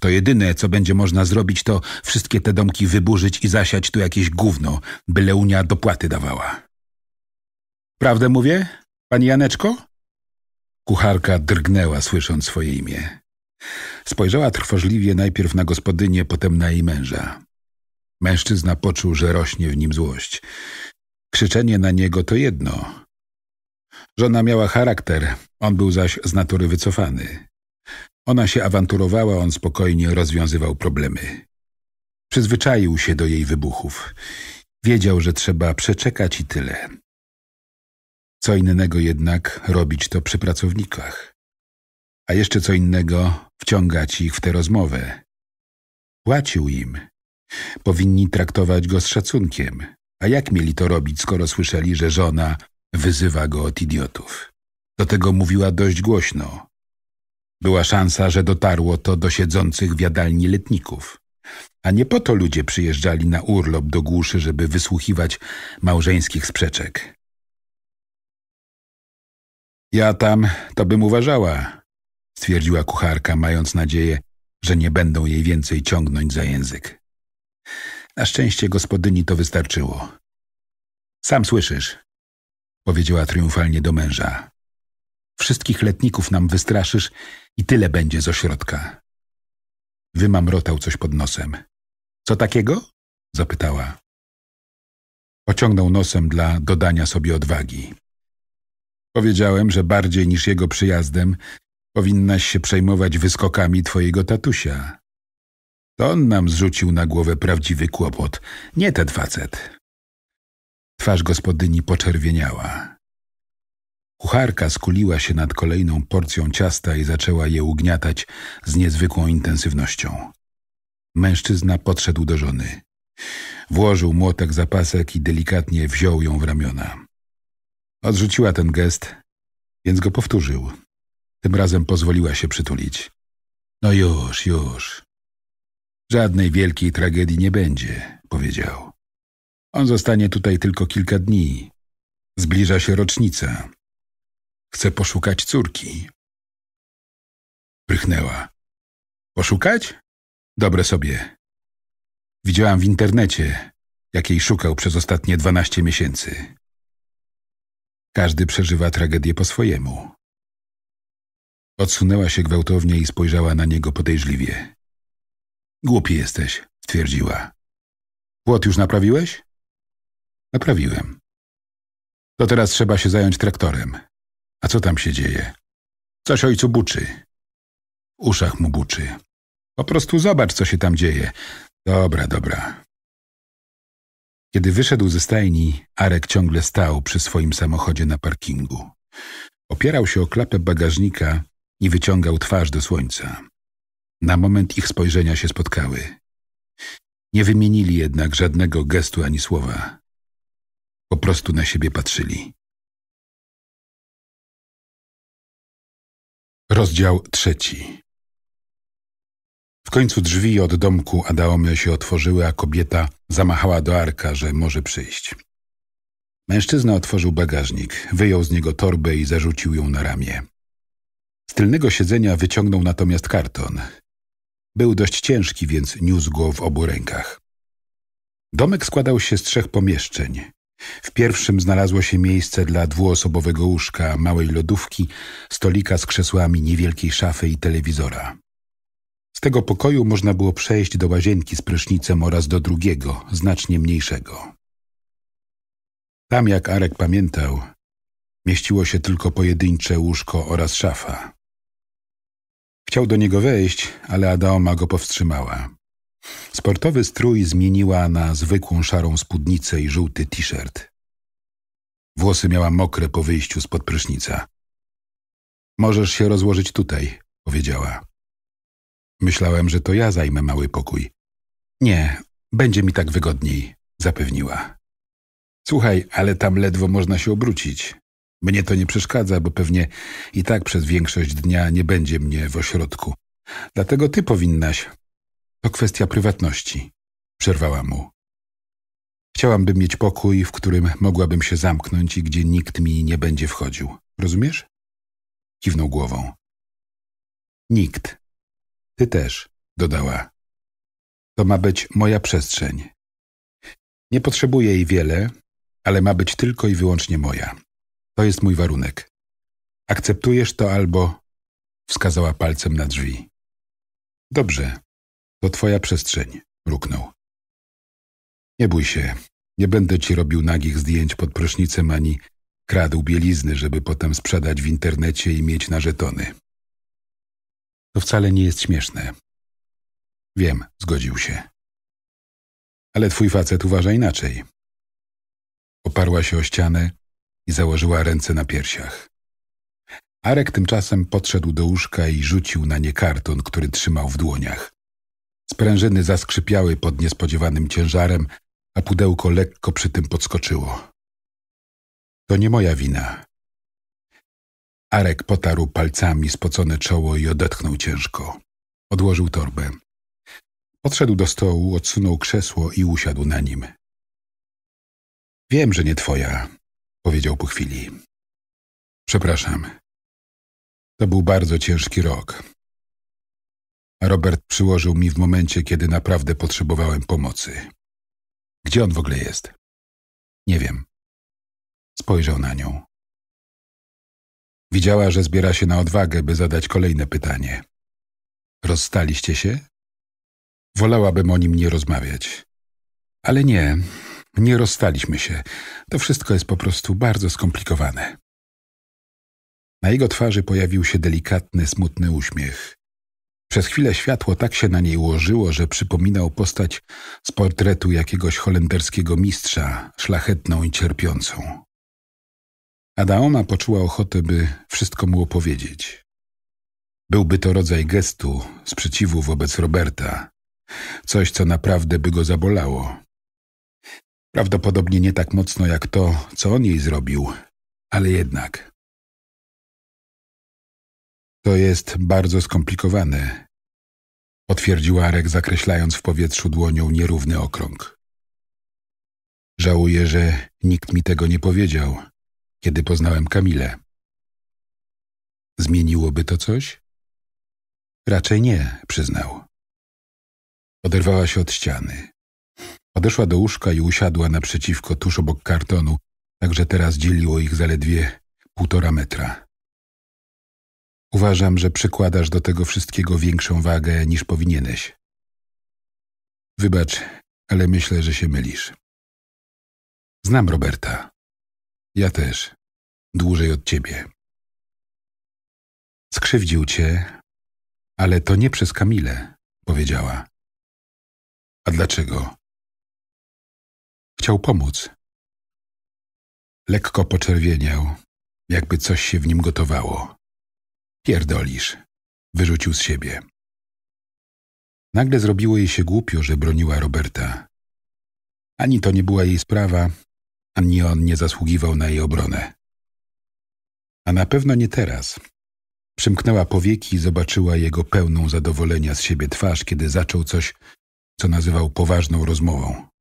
to jedyne, co będzie można zrobić, to wszystkie te domki wyburzyć i zasiać tu jakieś gówno, byle Unia dopłaty dawała. Prawdę mówię, pani Janeczko? Kucharka drgnęła, słysząc swoje imię. Spojrzała trwożliwie najpierw na gospodynię, potem na jej męża. Mężczyzna poczuł, że rośnie w nim złość. Krzyczenie na niego to jedno. Żona miała charakter, on był zaś z natury wycofany. Ona się awanturowała, on spokojnie rozwiązywał problemy. Przyzwyczaił się do jej wybuchów. Wiedział, że trzeba przeczekać i tyle. Co innego jednak robić to przy pracownikach a jeszcze co innego wciągać ich w tę rozmowę. Płacił im. Powinni traktować go z szacunkiem. A jak mieli to robić, skoro słyszeli, że żona wyzywa go od idiotów? Do tego mówiła dość głośno. Była szansa, że dotarło to do siedzących w jadalni letników. A nie po to ludzie przyjeżdżali na urlop do głuszy, żeby wysłuchiwać małżeńskich sprzeczek. Ja tam to bym uważała, stwierdziła kucharka, mając nadzieję, że nie będą jej więcej ciągnąć za język. Na szczęście gospodyni to wystarczyło. Sam słyszysz, powiedziała triumfalnie do męża. Wszystkich letników nam wystraszysz i tyle będzie z ośrodka. Wymamrotał coś pod nosem. Co takiego? zapytała. Pociągnął nosem dla dodania sobie odwagi. Powiedziałem, że bardziej niż jego przyjazdem Powinnaś się przejmować wyskokami twojego tatusia. To on nam zrzucił na głowę prawdziwy kłopot, nie ten facet. Twarz gospodyni poczerwieniała. Kucharka skuliła się nad kolejną porcją ciasta i zaczęła je ugniatać z niezwykłą intensywnością. Mężczyzna podszedł do żony. Włożył młotek za pasek i delikatnie wziął ją w ramiona. Odrzuciła ten gest, więc go powtórzył. Tym razem pozwoliła się przytulić. No już, już. Żadnej wielkiej tragedii nie będzie, powiedział. On zostanie tutaj tylko kilka dni. Zbliża się rocznica. Chcę poszukać córki. Prychnęła. Poszukać? Dobre sobie. Widziałam w internecie, jakiej szukał przez ostatnie dwanaście miesięcy. Każdy przeżywa tragedię po swojemu. Odsunęła się gwałtownie i spojrzała na niego podejrzliwie. Głupi jesteś, stwierdziła. Płot już naprawiłeś? Naprawiłem. To teraz trzeba się zająć traktorem. A co tam się dzieje? Coś ojcu buczy. W uszach mu buczy. Po prostu zobacz, co się tam dzieje. Dobra, dobra. Kiedy wyszedł ze stajni, Arek ciągle stał przy swoim samochodzie na parkingu. Opierał się o klapę bagażnika i wyciągał twarz do słońca. Na moment ich spojrzenia się spotkały. Nie wymienili jednak żadnego gestu ani słowa. Po prostu na siebie patrzyli. Rozdział trzeci W końcu drzwi od domku Adaomy się otworzyły, a kobieta zamachała do Arka, że może przyjść. Mężczyzna otworzył bagażnik, wyjął z niego torbę i zarzucił ją na ramię. Z tylnego siedzenia wyciągnął natomiast karton. Był dość ciężki, więc niósł go w obu rękach. Domek składał się z trzech pomieszczeń. W pierwszym znalazło się miejsce dla dwuosobowego łóżka, małej lodówki, stolika z krzesłami, niewielkiej szafy i telewizora. Z tego pokoju można było przejść do łazienki z prysznicem oraz do drugiego, znacznie mniejszego. Tam, jak Arek pamiętał, Mieściło się tylko pojedyncze łóżko oraz szafa. Chciał do niego wejść, ale Adaoma go powstrzymała. Sportowy strój zmieniła na zwykłą szarą spódnicę i żółty t-shirt. Włosy miała mokre po wyjściu spod prysznica. Możesz się rozłożyć tutaj, powiedziała. Myślałem, że to ja zajmę mały pokój. Nie, będzie mi tak wygodniej, zapewniła. Słuchaj, ale tam ledwo można się obrócić. Mnie to nie przeszkadza, bo pewnie i tak przez większość dnia nie będzie mnie w ośrodku. Dlatego ty powinnaś. To kwestia prywatności. Przerwała mu. Chciałabym mieć pokój, w którym mogłabym się zamknąć i gdzie nikt mi nie będzie wchodził. Rozumiesz? Kiwnął głową. Nikt. Ty też, dodała. To ma być moja przestrzeń. Nie potrzebuję jej wiele, ale ma być tylko i wyłącznie moja. To jest mój warunek. Akceptujesz to albo... Wskazała palcem na drzwi. Dobrze. To twoja przestrzeń, mruknął. Nie bój się. Nie będę ci robił nagich zdjęć pod prysznicem ani kradł bielizny, żeby potem sprzedać w internecie i mieć na żetony. To wcale nie jest śmieszne. Wiem, zgodził się. Ale twój facet uważa inaczej. Oparła się o ścianę, i założyła ręce na piersiach. Arek tymczasem podszedł do łóżka i rzucił na nie karton, który trzymał w dłoniach. Sprężyny zaskrzypiały pod niespodziewanym ciężarem, a pudełko lekko przy tym podskoczyło. To nie moja wina. Arek potarł palcami spocone czoło i odetchnął ciężko. Odłożył torbę. Podszedł do stołu, odsunął krzesło i usiadł na nim. Wiem, że nie twoja, powiedział po chwili. Przepraszam. To był bardzo ciężki rok. Robert przyłożył mi w momencie, kiedy naprawdę potrzebowałem pomocy. Gdzie on w ogóle jest? Nie wiem. Spojrzał na nią. Widziała, że zbiera się na odwagę, by zadać kolejne pytanie. Rozstaliście się? Wolałabym o nim nie rozmawiać. Ale nie, nie rozstaliśmy się. To wszystko jest po prostu bardzo skomplikowane. Na jego twarzy pojawił się delikatny, smutny uśmiech. Przez chwilę światło tak się na niej ułożyło, że przypominał postać z portretu jakiegoś holenderskiego mistrza, szlachetną i cierpiącą. Adaoma poczuła ochotę, by wszystko mu opowiedzieć. Byłby to rodzaj gestu, sprzeciwu wobec Roberta. Coś, co naprawdę by go zabolało. Prawdopodobnie nie tak mocno jak to, co on jej zrobił, ale jednak. To jest bardzo skomplikowane, potwierdził Arek, zakreślając w powietrzu dłonią nierówny okrąg. Żałuję, że nikt mi tego nie powiedział, kiedy poznałem Kamilę. Zmieniłoby to coś? Raczej nie, przyznał. Oderwała się od ściany. Podeszła do łóżka i usiadła naprzeciwko, tuż obok kartonu, także teraz dzieliło ich zaledwie półtora metra. Uważam, że przykładasz do tego wszystkiego większą wagę niż powinieneś. Wybacz, ale myślę, że się mylisz. Znam Roberta. Ja też. Dłużej od ciebie. Skrzywdził cię, ale to nie przez Kamilę, powiedziała. A dlaczego? Chciał pomóc. Lekko poczerwieniał, jakby coś się w nim gotowało. Pierdolisz, wyrzucił z siebie. Nagle zrobiło jej się głupio, że broniła Roberta. Ani to nie była jej sprawa, ani on nie zasługiwał na jej obronę. A na pewno nie teraz. Przymknęła powieki i zobaczyła jego pełną zadowolenia z siebie twarz, kiedy zaczął coś, co nazywał poważną rozmową.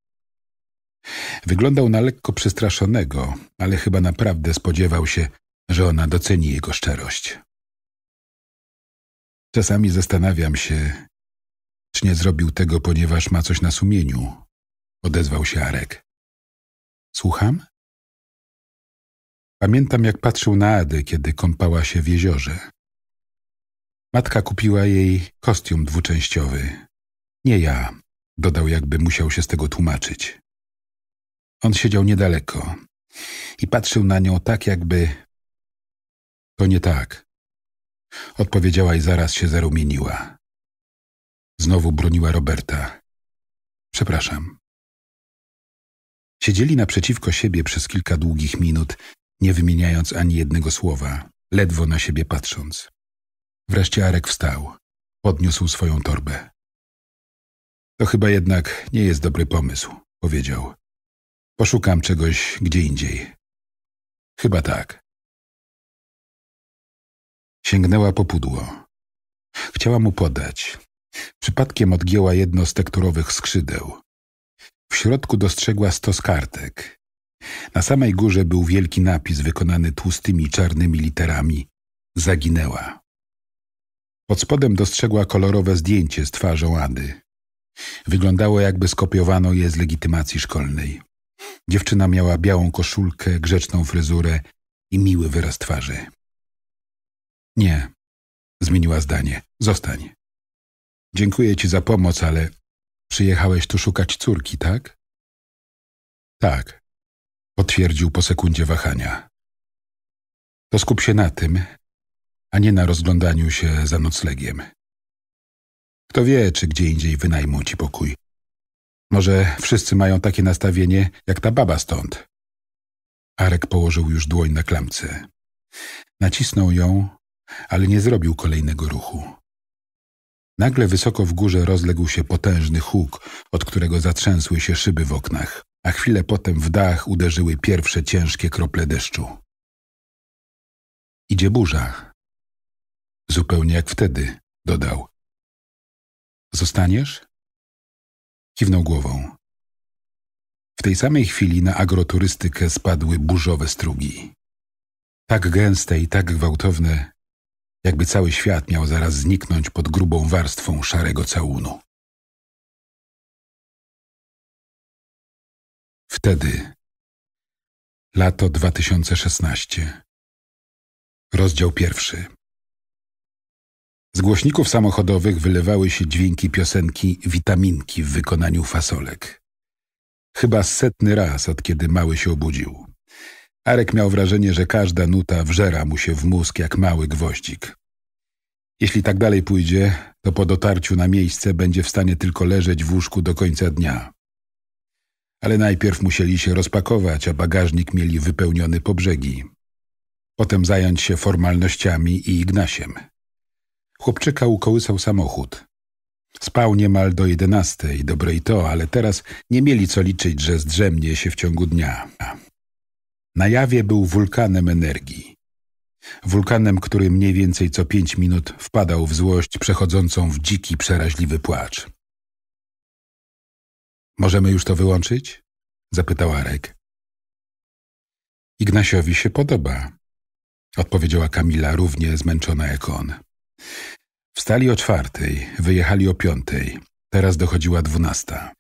Wyglądał na lekko przestraszonego, ale chyba naprawdę spodziewał się, że ona doceni jego szczerość. Czasami zastanawiam się, czy nie zrobił tego, ponieważ ma coś na sumieniu, odezwał się Arek. Słucham? Pamiętam, jak patrzył na Adę, kiedy kąpała się w jeziorze. Matka kupiła jej kostium dwuczęściowy. Nie ja, dodał, jakby musiał się z tego tłumaczyć. On siedział niedaleko i patrzył na nią tak, jakby... To nie tak. Odpowiedziała i zaraz się zarumieniła. Znowu broniła Roberta. Przepraszam. Siedzieli naprzeciwko siebie przez kilka długich minut, nie wymieniając ani jednego słowa, ledwo na siebie patrząc. Wreszcie Arek wstał, podniósł swoją torbę. To chyba jednak nie jest dobry pomysł, powiedział. Poszukam czegoś gdzie indziej. Chyba tak. Sięgnęła po pudło. Chciała mu podać. Przypadkiem odgięła jedno z tekturowych skrzydeł. W środku dostrzegła stos kartek. Na samej górze był wielki napis wykonany tłustymi czarnymi literami. Zaginęła. Pod spodem dostrzegła kolorowe zdjęcie z twarzą Ady. Wyglądało jakby skopiowano je z legitymacji szkolnej. Dziewczyna miała białą koszulkę, grzeczną fryzurę i miły wyraz twarzy. Nie, zmieniła zdanie. Zostań. Dziękuję ci za pomoc, ale przyjechałeś tu szukać córki, tak? Tak, potwierdził po sekundzie wahania. To skup się na tym, a nie na rozglądaniu się za noclegiem. Kto wie, czy gdzie indziej wynajmą ci pokój. Może wszyscy mają takie nastawienie, jak ta baba stąd. Arek położył już dłoń na klamce. Nacisnął ją, ale nie zrobił kolejnego ruchu. Nagle wysoko w górze rozległ się potężny huk, od którego zatrzęsły się szyby w oknach, a chwilę potem w dach uderzyły pierwsze ciężkie krople deszczu. Idzie burza. Zupełnie jak wtedy, dodał. Zostaniesz? Kiwnął głową. W tej samej chwili na agroturystykę spadły burzowe strugi. Tak gęste i tak gwałtowne, jakby cały świat miał zaraz zniknąć pod grubą warstwą szarego całunu. Wtedy, lato 2016, rozdział pierwszy. Z głośników samochodowych wylewały się dźwięki piosenki Witaminki w wykonaniu fasolek. Chyba setny raz, od kiedy mały się obudził. Arek miał wrażenie, że każda nuta wżera mu się w mózg jak mały gwoździk. Jeśli tak dalej pójdzie, to po dotarciu na miejsce będzie w stanie tylko leżeć w łóżku do końca dnia. Ale najpierw musieli się rozpakować, a bagażnik mieli wypełniony po brzegi. Potem zająć się formalnościami i Ignasiem. Chłopczyka ukołysał samochód. Spał niemal do jedenastej, dobre i to, ale teraz nie mieli co liczyć, że zdrzemnie się w ciągu dnia. Na jawie był wulkanem energii. Wulkanem, który mniej więcej co pięć minut wpadał w złość przechodzącą w dziki, przeraźliwy płacz. Możemy już to wyłączyć? zapytał Arek. Ignasiowi się podoba, odpowiedziała Kamila równie zmęczona jak on. Wstali o czwartej, wyjechali o piątej. Teraz dochodziła dwunasta.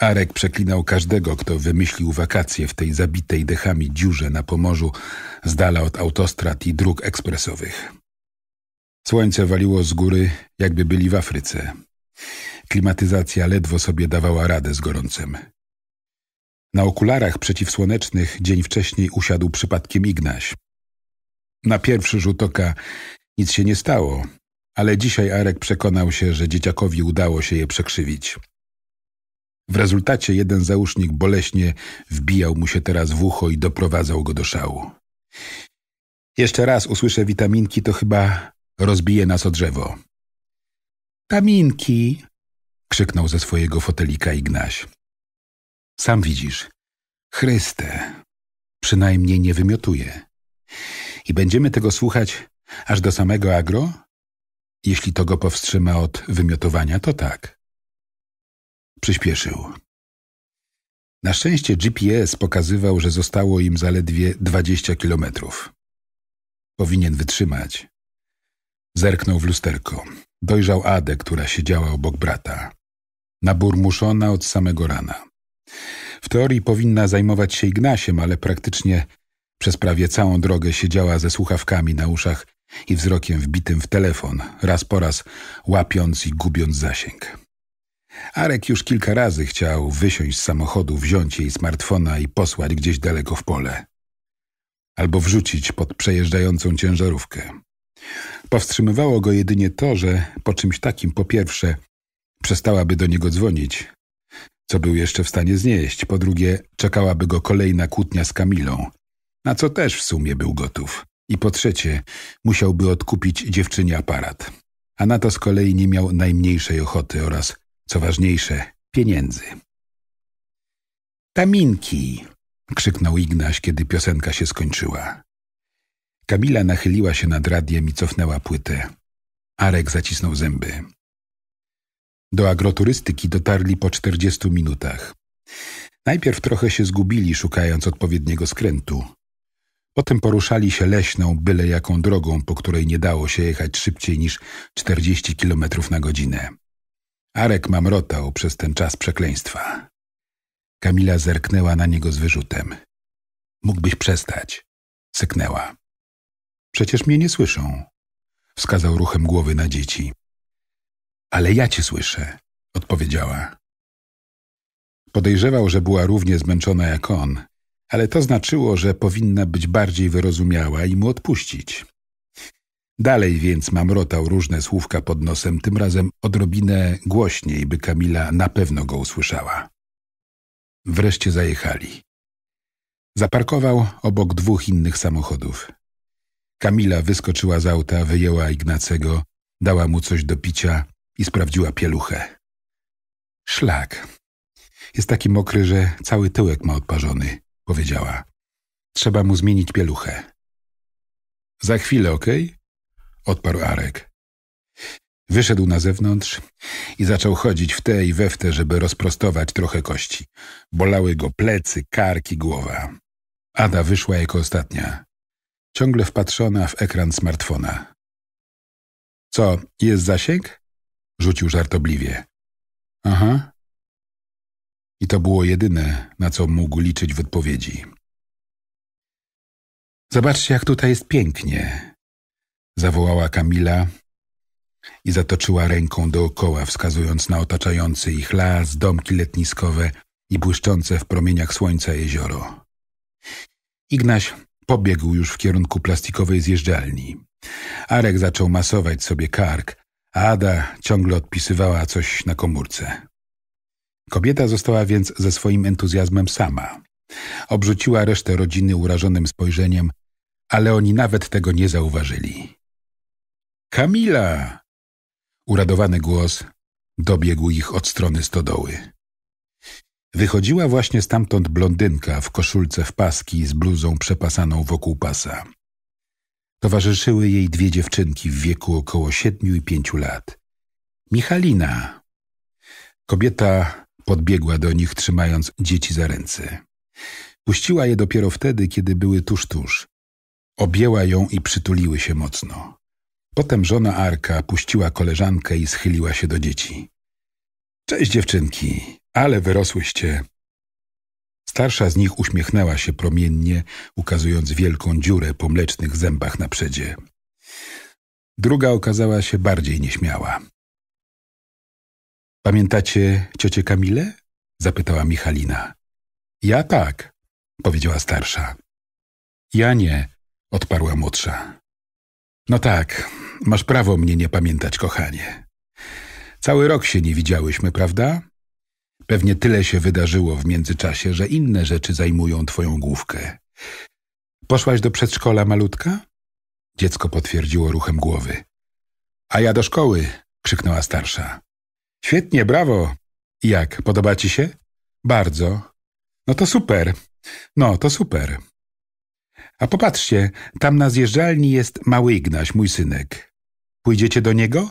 Arek przeklinał każdego, kto wymyślił wakacje w tej zabitej dechami dziurze na Pomorzu, z dala od autostrad i dróg ekspresowych. Słońce waliło z góry, jakby byli w Afryce. Klimatyzacja ledwo sobie dawała radę z gorącem. Na okularach przeciwsłonecznych dzień wcześniej usiadł przypadkiem Ignaś. Na pierwszy rzut oka nic się nie stało, ale dzisiaj Arek przekonał się, że dzieciakowi udało się je przekrzywić. W rezultacie jeden załóżnik boleśnie wbijał mu się teraz w ucho i doprowadzał go do szału. Jeszcze raz usłyszę witaminki, to chyba rozbije nas o drzewo. Taminki! krzyknął ze swojego fotelika Ignaś. Sam widzisz, Chryste, przynajmniej nie wymiotuje. I będziemy tego słuchać aż do samego agro? Jeśli to go powstrzyma od wymiotowania, to tak. Przyspieszył. Na szczęście GPS pokazywał, że zostało im zaledwie 20 kilometrów. Powinien wytrzymać. Zerknął w lusterko. Dojrzał Adę, która siedziała obok brata. Naburmuszona od samego rana. W teorii powinna zajmować się Ignasiem, ale praktycznie przez prawie całą drogę siedziała ze słuchawkami na uszach, i wzrokiem wbitym w telefon, raz po raz łapiąc i gubiąc zasięg. Arek już kilka razy chciał wysiąść z samochodu, wziąć jej smartfona i posłać gdzieś daleko w pole. Albo wrzucić pod przejeżdżającą ciężarówkę. Powstrzymywało go jedynie to, że po czymś takim po pierwsze przestałaby do niego dzwonić, co był jeszcze w stanie znieść, po drugie czekałaby go kolejna kłótnia z Kamilą, na co też w sumie był gotów. I po trzecie, musiałby odkupić dziewczynie aparat. A na to z kolei nie miał najmniejszej ochoty oraz, co ważniejsze, pieniędzy. Taminki! krzyknął Ignaś, kiedy piosenka się skończyła. Kamila nachyliła się nad radiem i cofnęła płytę. Arek zacisnął zęby. Do agroturystyki dotarli po 40 minutach. Najpierw trochę się zgubili, szukając odpowiedniego skrętu. Potem poruszali się leśną, byle jaką drogą, po której nie dało się jechać szybciej niż 40 km na godzinę. Arek mamrotał przez ten czas przekleństwa. Kamila zerknęła na niego z wyrzutem. Mógłbyś przestać, syknęła. Przecież mnie nie słyszą, wskazał ruchem głowy na dzieci. Ale ja cię słyszę, odpowiedziała. Podejrzewał, że była równie zmęczona jak on, ale to znaczyło, że powinna być bardziej wyrozumiała i mu odpuścić. Dalej więc mamrotał różne słówka pod nosem, tym razem odrobinę głośniej, by Kamila na pewno go usłyszała. Wreszcie zajechali. Zaparkował obok dwóch innych samochodów. Kamila wyskoczyła z auta, wyjęła Ignacego, dała mu coś do picia i sprawdziła pieluchę. Szlak. Jest taki mokry, że cały tyłek ma odparzony powiedziała. Trzeba mu zmienić pieluchę. Za chwilę, okej? Okay? Odparł Arek. Wyszedł na zewnątrz i zaczął chodzić w te i we w te, żeby rozprostować trochę kości. Bolały go plecy, karki, głowa. Ada wyszła jako ostatnia. Ciągle wpatrzona w ekran smartfona. Co, jest zasięg? Rzucił żartobliwie. Aha, i to było jedyne, na co mógł liczyć w odpowiedzi. Zobaczcie, jak tutaj jest pięknie, zawołała Kamila i zatoczyła ręką dookoła, wskazując na otaczający ich las, domki letniskowe i błyszczące w promieniach słońca jezioro. Ignaś pobiegł już w kierunku plastikowej zjeżdżalni. Arek zaczął masować sobie kark, a Ada ciągle odpisywała coś na komórce. Kobieta została więc ze swoim entuzjazmem sama. Obrzuciła resztę rodziny urażonym spojrzeniem, ale oni nawet tego nie zauważyli. Kamila! Uradowany głos dobiegł ich od strony stodoły. Wychodziła właśnie stamtąd blondynka w koszulce w paski z bluzą przepasaną wokół pasa. Towarzyszyły jej dwie dziewczynki w wieku około siedmiu i pięciu lat. Michalina. Kobieta Podbiegła do nich, trzymając dzieci za ręce. Puściła je dopiero wtedy, kiedy były tuż tuż. Objęła ją i przytuliły się mocno. Potem żona Arka puściła koleżankę i schyliła się do dzieci. Cześć dziewczynki, ale wyrosłyście. Starsza z nich uśmiechnęła się promiennie, ukazując wielką dziurę po mlecznych zębach na przedzie. Druga okazała się bardziej nieśmiała. Pamiętacie ciocię Kamilę? Zapytała Michalina. Ja tak, powiedziała starsza. Ja nie, odparła młodsza. No tak, masz prawo mnie nie pamiętać, kochanie. Cały rok się nie widziałyśmy, prawda? Pewnie tyle się wydarzyło w międzyczasie, że inne rzeczy zajmują twoją główkę. Poszłaś do przedszkola malutka? Dziecko potwierdziło ruchem głowy. A ja do szkoły, krzyknęła starsza. Świetnie, brawo. Jak, podoba ci się? Bardzo. No to super. No to super. A popatrzcie, tam na zjeżdżalni jest mały Ignaś, mój synek. Pójdziecie do niego?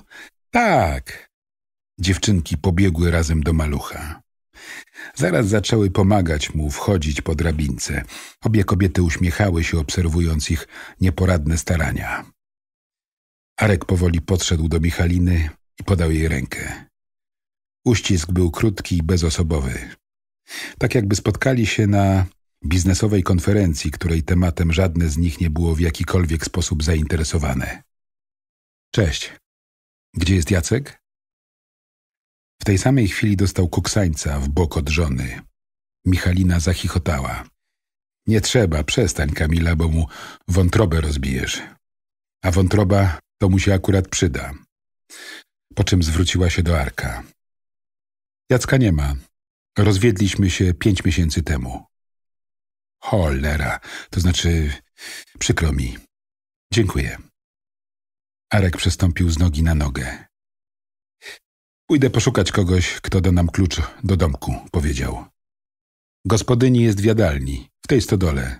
Tak. Dziewczynki pobiegły razem do malucha. Zaraz zaczęły pomagać mu wchodzić po drabince. Obie kobiety uśmiechały się, obserwując ich nieporadne starania. Arek powoli podszedł do Michaliny i podał jej rękę. Uścisk był krótki i bezosobowy. Tak jakby spotkali się na biznesowej konferencji, której tematem żadne z nich nie było w jakikolwiek sposób zainteresowane. Cześć. Gdzie jest Jacek? W tej samej chwili dostał kuksańca w bok od żony. Michalina zachichotała. Nie trzeba, przestań Kamila, bo mu wątrobę rozbijesz. A wątroba to mu się akurat przyda. Po czym zwróciła się do Arka. Jacka nie ma. Rozwiedliśmy się pięć miesięcy temu. Cholera, to znaczy, przykro mi. Dziękuję. Arek przestąpił z nogi na nogę. Pójdę poszukać kogoś, kto da nam klucz do domku, powiedział. Gospodyni jest w jadalni, w tej stodole.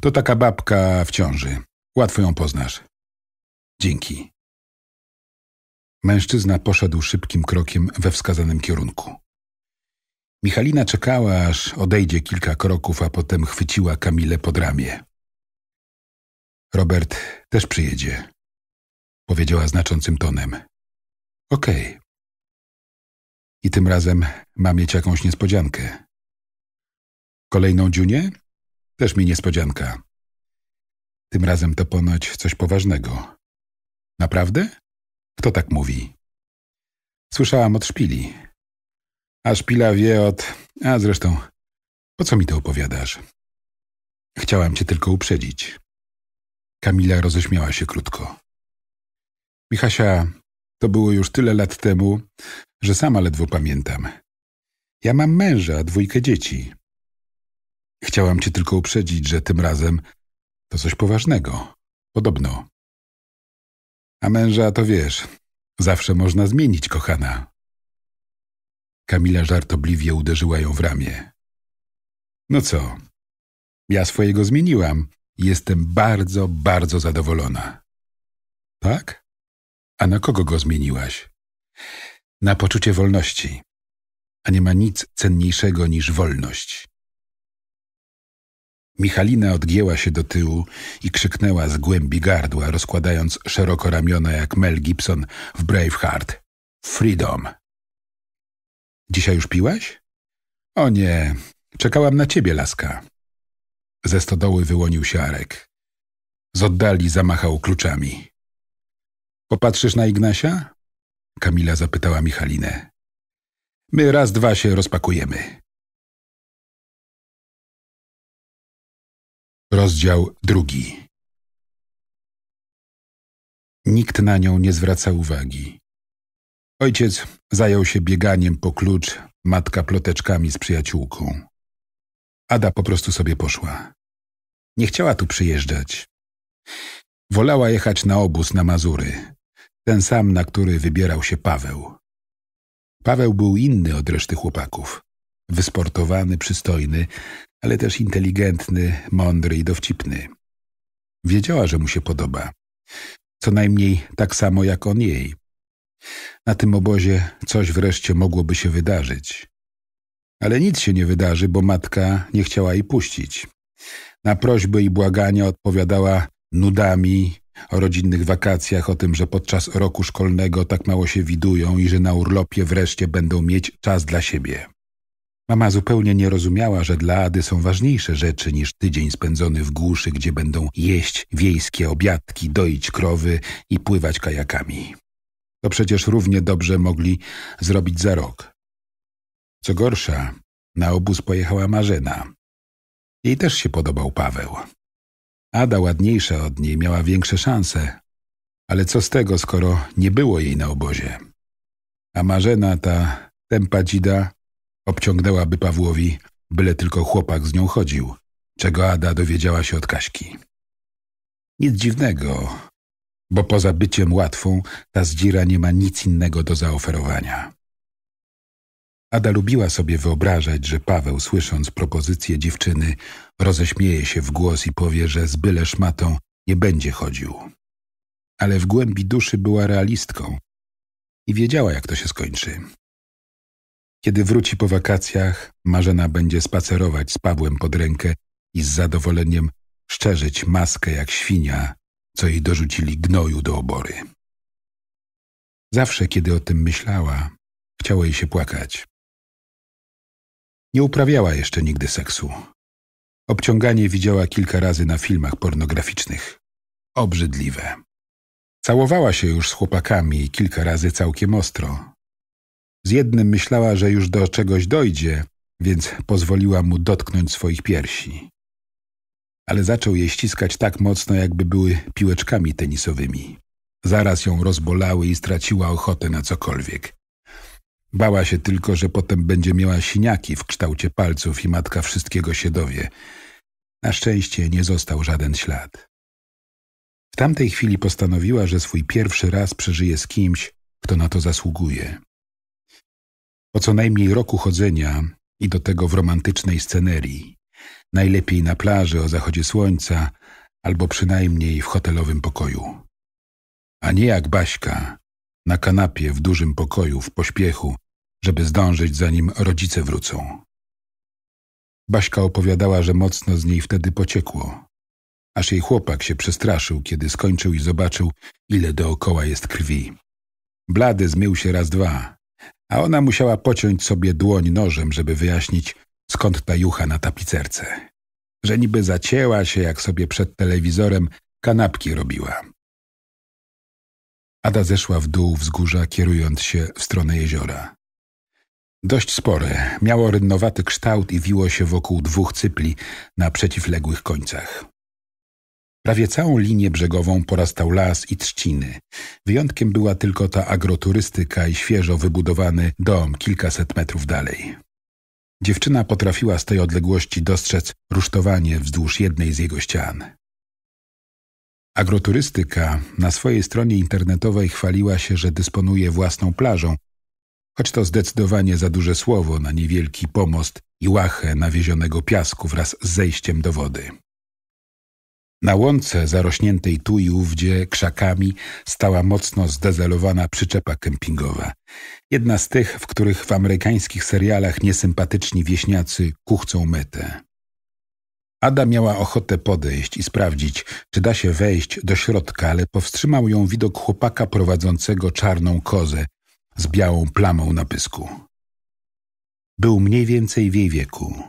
To taka babka w ciąży. Łatwo ją poznasz. Dzięki. Mężczyzna poszedł szybkim krokiem we wskazanym kierunku. Michalina czekała, aż odejdzie kilka kroków, a potem chwyciła Kamilę pod ramię. Robert też przyjedzie, powiedziała znaczącym tonem. Okej. Okay. I tym razem ma mieć jakąś niespodziankę. Kolejną dziunię? Też mi niespodzianka. Tym razem to ponoć coś poważnego. Naprawdę? Kto tak mówi? Słyszałam od szpili. A szpila wie od... A zresztą, po co mi to opowiadasz? Chciałam cię tylko uprzedzić. Kamila roześmiała się krótko. Michasia, to było już tyle lat temu, że sama ledwo pamiętam. Ja mam męża, dwójkę dzieci. Chciałam cię tylko uprzedzić, że tym razem to coś poważnego. Podobno. A męża to wiesz, zawsze można zmienić, kochana. Kamila żartobliwie uderzyła ją w ramię. No co? Ja swojego zmieniłam i jestem bardzo, bardzo zadowolona. Tak? A na kogo go zmieniłaś? Na poczucie wolności. A nie ma nic cenniejszego niż wolność. Michalina odgięła się do tyłu i krzyknęła z głębi gardła, rozkładając szeroko ramiona jak Mel Gibson w Braveheart. Freedom! Dzisiaj już piłaś? O nie, czekałam na ciebie, laska. Ze stodoły wyłonił się Arek. Z oddali zamachał kluczami. Popatrzysz na Ignasia? Kamila zapytała Michalinę. My raz, dwa się rozpakujemy. Rozdział drugi. Nikt na nią nie zwraca uwagi. Ojciec zajął się bieganiem po klucz, matka ploteczkami z przyjaciółką. Ada po prostu sobie poszła. Nie chciała tu przyjeżdżać. Wolała jechać na obóz na Mazury, ten sam, na który wybierał się Paweł. Paweł był inny od reszty chłopaków. Wysportowany, przystojny, ale też inteligentny, mądry i dowcipny. Wiedziała, że mu się podoba. Co najmniej tak samo jak on jej. Na tym obozie coś wreszcie mogłoby się wydarzyć. Ale nic się nie wydarzy, bo matka nie chciała jej puścić. Na prośby i błagania odpowiadała nudami o rodzinnych wakacjach, o tym, że podczas roku szkolnego tak mało się widują i że na urlopie wreszcie będą mieć czas dla siebie. Mama zupełnie nie rozumiała, że dla Ady są ważniejsze rzeczy niż tydzień spędzony w głuszy, gdzie będą jeść wiejskie obiadki, doić krowy i pływać kajakami. To przecież równie dobrze mogli zrobić za rok. Co gorsza, na obóz pojechała Marzena. Jej też się podobał Paweł. Ada ładniejsza od niej miała większe szanse, ale co z tego, skoro nie było jej na obozie? A Marzena, ta tempa dzida, Obciągnęłaby Pawłowi, byle tylko chłopak z nią chodził, czego Ada dowiedziała się od Kaśki. Nic dziwnego, bo poza byciem łatwą ta zdzira nie ma nic innego do zaoferowania. Ada lubiła sobie wyobrażać, że Paweł, słysząc propozycję dziewczyny, roześmieje się w głos i powie, że z byle szmatą nie będzie chodził. Ale w głębi duszy była realistką i wiedziała, jak to się skończy. Kiedy wróci po wakacjach, Marzena będzie spacerować z Pawłem pod rękę i z zadowoleniem szczerzyć maskę jak świnia, co jej dorzucili gnoju do obory. Zawsze, kiedy o tym myślała, chciało jej się płakać. Nie uprawiała jeszcze nigdy seksu. Obciąganie widziała kilka razy na filmach pornograficznych. Obrzydliwe. Całowała się już z chłopakami kilka razy całkiem ostro, z jednym myślała, że już do czegoś dojdzie, więc pozwoliła mu dotknąć swoich piersi. Ale zaczął je ściskać tak mocno, jakby były piłeczkami tenisowymi. Zaraz ją rozbolały i straciła ochotę na cokolwiek. Bała się tylko, że potem będzie miała siniaki w kształcie palców i matka wszystkiego się dowie. Na szczęście nie został żaden ślad. W tamtej chwili postanowiła, że swój pierwszy raz przeżyje z kimś, kto na to zasługuje. Po co najmniej roku chodzenia i do tego w romantycznej scenerii. Najlepiej na plaży o zachodzie słońca albo przynajmniej w hotelowym pokoju. A nie jak Baśka, na kanapie w dużym pokoju w pośpiechu, żeby zdążyć zanim rodzice wrócą. Baśka opowiadała, że mocno z niej wtedy pociekło. Aż jej chłopak się przestraszył, kiedy skończył i zobaczył, ile dookoła jest krwi. Blady zmył się raz dwa, a ona musiała pociąć sobie dłoń nożem, żeby wyjaśnić, skąd ta jucha na tapicerce. Że niby zacięła się, jak sobie przed telewizorem kanapki robiła. Ada zeszła w dół wzgórza, kierując się w stronę jeziora. Dość spore, miało rynnowaty kształt i wiło się wokół dwóch cypli na przeciwległych końcach. Prawie całą linię brzegową porastał las i trzciny. Wyjątkiem była tylko ta agroturystyka i świeżo wybudowany dom kilkaset metrów dalej. Dziewczyna potrafiła z tej odległości dostrzec rusztowanie wzdłuż jednej z jego ścian. Agroturystyka na swojej stronie internetowej chwaliła się, że dysponuje własną plażą, choć to zdecydowanie za duże słowo na niewielki pomost i łachę nawiezionego piasku wraz z zejściem do wody. Na łące zarośniętej tu i ówdzie krzakami stała mocno zdezelowana przyczepa kempingowa. Jedna z tych, w których w amerykańskich serialach niesympatyczni wieśniacy kuchcą metę. Ada miała ochotę podejść i sprawdzić, czy da się wejść do środka, ale powstrzymał ją widok chłopaka prowadzącego czarną kozę z białą plamą na pysku. Był mniej więcej w jej wieku.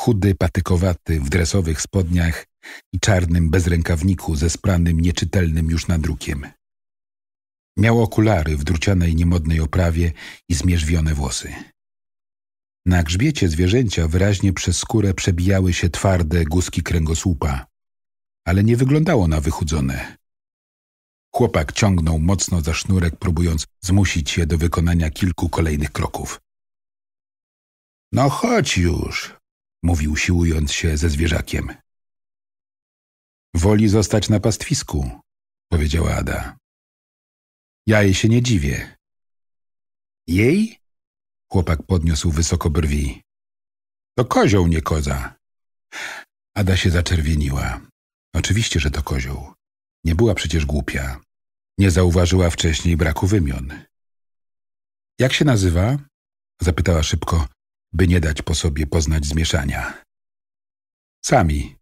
Chudy, patykowaty, w dresowych spodniach, i czarnym bezrękawniku ze spranym nieczytelnym już nadrukiem. Miał okulary w drucianej niemodnej oprawie i zmierzwione włosy. Na grzbiecie zwierzęcia wyraźnie przez skórę przebijały się twarde guski kręgosłupa, ale nie wyglądało na wychudzone. Chłopak ciągnął mocno za sznurek, próbując zmusić je do wykonania kilku kolejnych kroków. No chodź już, mówił siłując się ze zwierzakiem. Woli zostać na pastwisku, powiedziała Ada. Ja jej się nie dziwię. Jej? Chłopak podniósł wysoko brwi. To kozioł, nie koza. Ada się zaczerwieniła. Oczywiście, że to kozioł. Nie była przecież głupia. Nie zauważyła wcześniej braku wymion. Jak się nazywa? Zapytała szybko, by nie dać po sobie poznać zmieszania. Sami,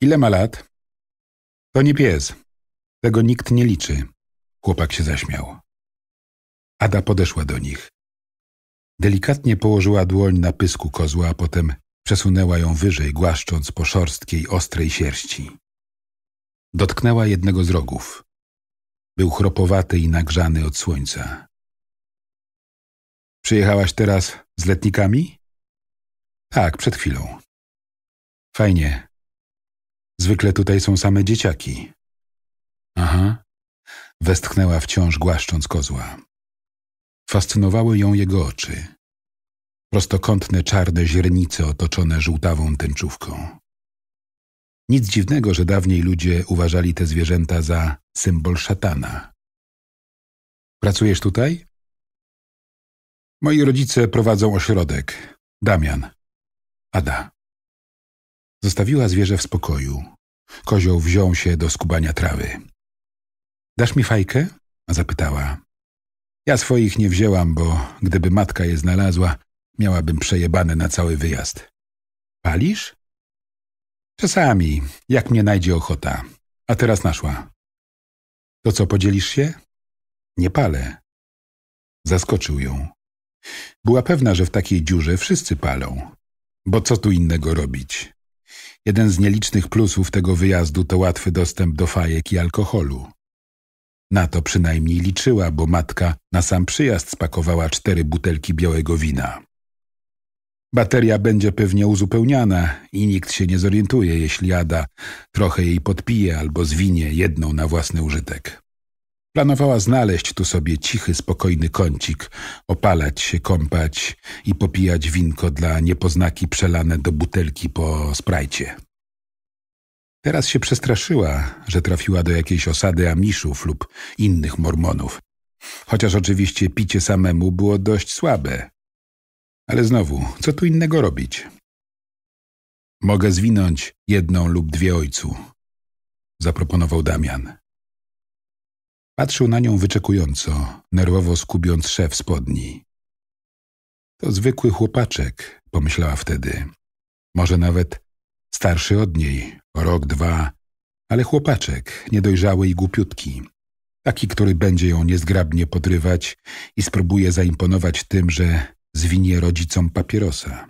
Ile ma lat? To nie pies. Tego nikt nie liczy. Chłopak się zaśmiał. Ada podeszła do nich. Delikatnie położyła dłoń na pysku kozła, a potem przesunęła ją wyżej, głaszcząc po szorstkiej, ostrej sierści. Dotknęła jednego z rogów. Był chropowaty i nagrzany od słońca. Przyjechałaś teraz z letnikami? Tak, przed chwilą. Fajnie. Zwykle tutaj są same dzieciaki. Aha. Westchnęła wciąż, głaszcząc kozła. Fascynowały ją jego oczy. Prostokątne czarne źrenice otoczone żółtawą tęczówką. Nic dziwnego, że dawniej ludzie uważali te zwierzęta za symbol szatana. Pracujesz tutaj? Moi rodzice prowadzą ośrodek. Damian. Ada. Zostawiła zwierzę w spokoju. Kozioł wziął się do skubania trawy. Dasz mi fajkę? zapytała. Ja swoich nie wzięłam, bo gdyby matka je znalazła, miałabym przejebane na cały wyjazd. Palisz? Czasami, jak mnie najdzie ochota. A teraz naszła. To co, podzielisz się? Nie palę. Zaskoczył ją. Była pewna, że w takiej dziurze wszyscy palą. Bo co tu innego robić? Jeden z nielicznych plusów tego wyjazdu to łatwy dostęp do fajek i alkoholu. Na to przynajmniej liczyła, bo matka na sam przyjazd spakowała cztery butelki białego wina. Bateria będzie pewnie uzupełniana i nikt się nie zorientuje, jeśli Ada trochę jej podpije albo zwinie jedną na własny użytek. Planowała znaleźć tu sobie cichy, spokojny kącik, opalać się, kąpać i popijać winko dla niepoznaki przelane do butelki po sprajcie. Teraz się przestraszyła, że trafiła do jakiejś osady Amiszów lub innych Mormonów. Chociaż oczywiście picie samemu było dość słabe. Ale znowu, co tu innego robić? Mogę zwinąć jedną lub dwie ojcu, zaproponował Damian. Patrzył na nią wyczekująco, nerwowo skubiąc szef spodni. To zwykły chłopaczek, pomyślała wtedy. Może nawet starszy od niej, rok, dwa, ale chłopaczek, niedojrzały i głupiutki. Taki, który będzie ją niezgrabnie podrywać i spróbuje zaimponować tym, że zwinie rodzicom papierosa.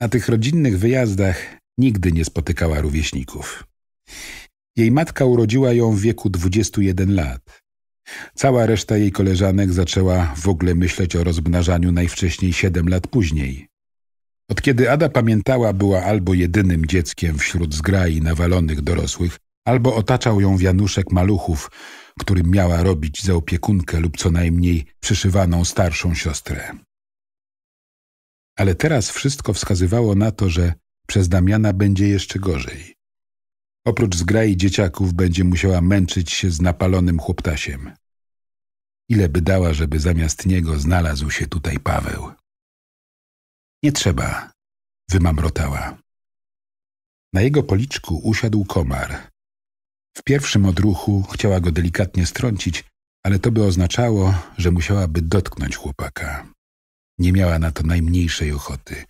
Na tych rodzinnych wyjazdach nigdy nie spotykała rówieśników. Jej matka urodziła ją w wieku 21 lat. Cała reszta jej koleżanek zaczęła w ogóle myśleć o rozmnażaniu najwcześniej 7 lat później. Od kiedy Ada pamiętała, była albo jedynym dzieckiem wśród zgrai nawalonych dorosłych, albo otaczał ją wianuszek maluchów, którym miała robić za opiekunkę lub co najmniej przyszywaną starszą siostrę. Ale teraz wszystko wskazywało na to, że przez Damiana będzie jeszcze gorzej. Oprócz zgrai dzieciaków będzie musiała męczyć się z napalonym chłoptasiem. Ile by dała, żeby zamiast niego znalazł się tutaj Paweł. Nie trzeba, wymamrotała. Na jego policzku usiadł komar. W pierwszym odruchu chciała go delikatnie strącić, ale to by oznaczało, że musiałaby dotknąć chłopaka. Nie miała na to najmniejszej ochoty.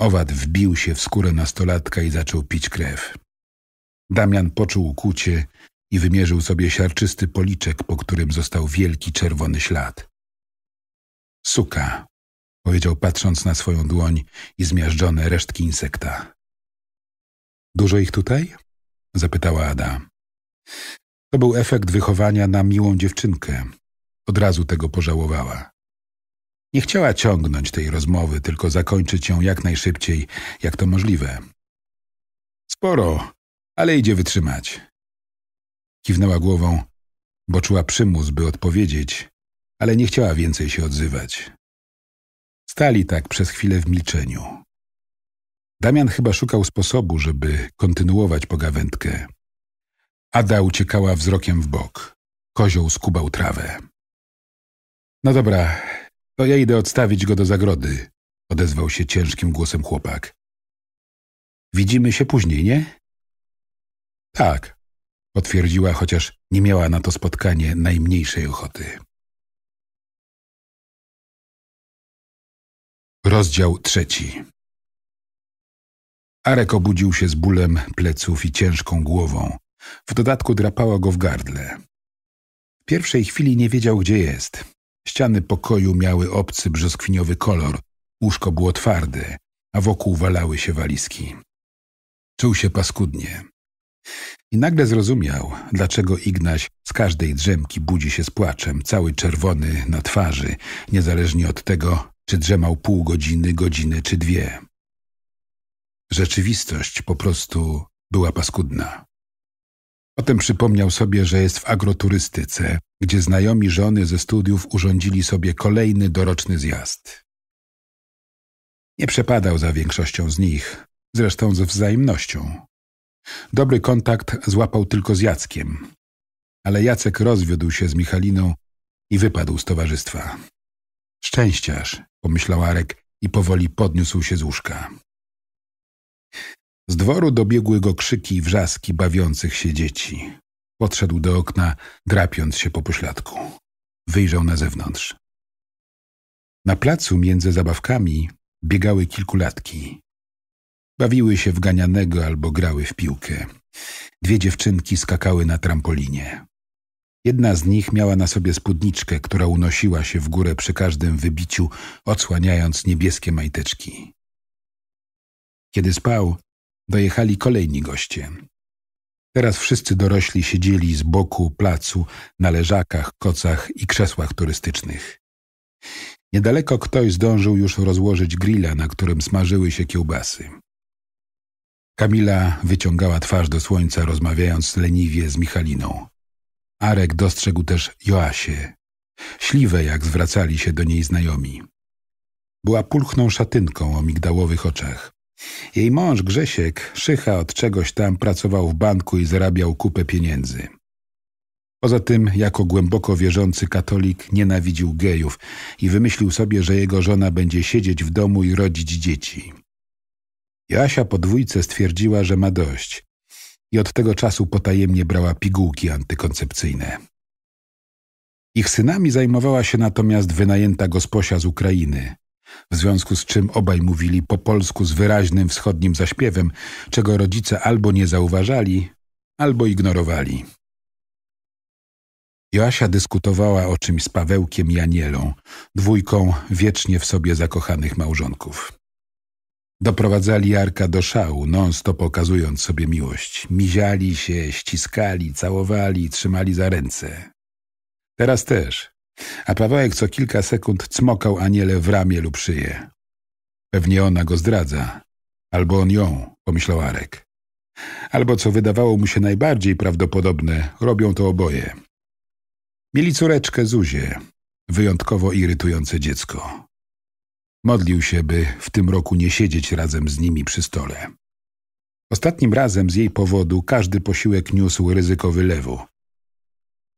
Owad wbił się w skórę nastolatka i zaczął pić krew. Damian poczuł kucie i wymierzył sobie siarczysty policzek, po którym został wielki czerwony ślad. Suka, powiedział patrząc na swoją dłoń i zmiażdżone resztki insekta. Dużo ich tutaj? zapytała Ada. To był efekt wychowania na miłą dziewczynkę. Od razu tego pożałowała. Nie chciała ciągnąć tej rozmowy, tylko zakończyć ją jak najszybciej, jak to możliwe. Sporo, ale idzie wytrzymać. Kiwnęła głową, bo czuła przymus, by odpowiedzieć, ale nie chciała więcej się odzywać. Stali tak przez chwilę w milczeniu. Damian chyba szukał sposobu, żeby kontynuować pogawędkę. Ada uciekała wzrokiem w bok. Kozioł skubał trawę. No dobra, to ja idę odstawić go do zagrody, odezwał się ciężkim głosem chłopak. Widzimy się później, nie? Tak, potwierdziła, chociaż nie miała na to spotkanie najmniejszej ochoty. Rozdział trzeci. Arek obudził się z bólem pleców i ciężką głową. W dodatku drapało go w gardle. W pierwszej chwili nie wiedział, gdzie jest. Ściany pokoju miały obcy brzoskwiniowy kolor, łóżko było twarde, a wokół walały się walizki. Czuł się paskudnie. I nagle zrozumiał, dlaczego Ignaś z każdej drzemki budzi się z płaczem, cały czerwony na twarzy, niezależnie od tego, czy drzemał pół godziny, godziny czy dwie. Rzeczywistość po prostu była paskudna. Potem przypomniał sobie, że jest w agroturystyce, gdzie znajomi żony ze studiów urządzili sobie kolejny doroczny zjazd. Nie przepadał za większością z nich, zresztą ze wzajemnością. Dobry kontakt złapał tylko z Jackiem, ale Jacek rozwiódł się z Michaliną i wypadł z towarzystwa. Szczęściarz, pomyślał Arek i powoli podniósł się z łóżka. Z dworu dobiegły go krzyki i wrzaski bawiących się dzieci. Podszedł do okna, drapiąc się po pośladku. Wyjrzał na zewnątrz. Na placu między zabawkami biegały kilkulatki. Bawiły się w ganianego albo grały w piłkę. Dwie dziewczynki skakały na trampolinie. Jedna z nich miała na sobie spódniczkę, która unosiła się w górę przy każdym wybiciu, odsłaniając niebieskie majteczki. Kiedy spał, dojechali kolejni goście. Teraz wszyscy dorośli siedzieli z boku placu na leżakach, kocach i krzesłach turystycznych. Niedaleko ktoś zdążył już rozłożyć grilla, na którym smażyły się kiełbasy. Kamila wyciągała twarz do słońca, rozmawiając leniwie z Michaliną. Arek dostrzegł też Joasię, śliwe jak zwracali się do niej znajomi. Była pulchną szatynką o migdałowych oczach. Jej mąż Grzesiek, szycha od czegoś tam, pracował w banku i zarabiał kupę pieniędzy. Poza tym, jako głęboko wierzący katolik, nienawidził gejów i wymyślił sobie, że jego żona będzie siedzieć w domu i rodzić dzieci. Jasia po dwójce stwierdziła, że ma dość i od tego czasu potajemnie brała pigułki antykoncepcyjne. Ich synami zajmowała się natomiast wynajęta gosposia z Ukrainy, w związku z czym obaj mówili po polsku z wyraźnym wschodnim zaśpiewem, czego rodzice albo nie zauważali, albo ignorowali. Joasia dyskutowała o czymś z Pawełkiem i Anielą, dwójką wiecznie w sobie zakochanych małżonków. Doprowadzali Jarka do szału, non-stop okazując sobie miłość. Miziali się, ściskali, całowali, trzymali za ręce. Teraz też. A Pawełek co kilka sekund cmokał Aniele w ramię lub szyję. Pewnie ona go zdradza. Albo on ją, pomyślał Arek. Albo, co wydawało mu się najbardziej prawdopodobne, robią to oboje. Mieli córeczkę Zuzię, wyjątkowo irytujące dziecko. Modlił się, by w tym roku nie siedzieć razem z nimi przy stole. Ostatnim razem z jej powodu każdy posiłek niósł ryzyko wylewu.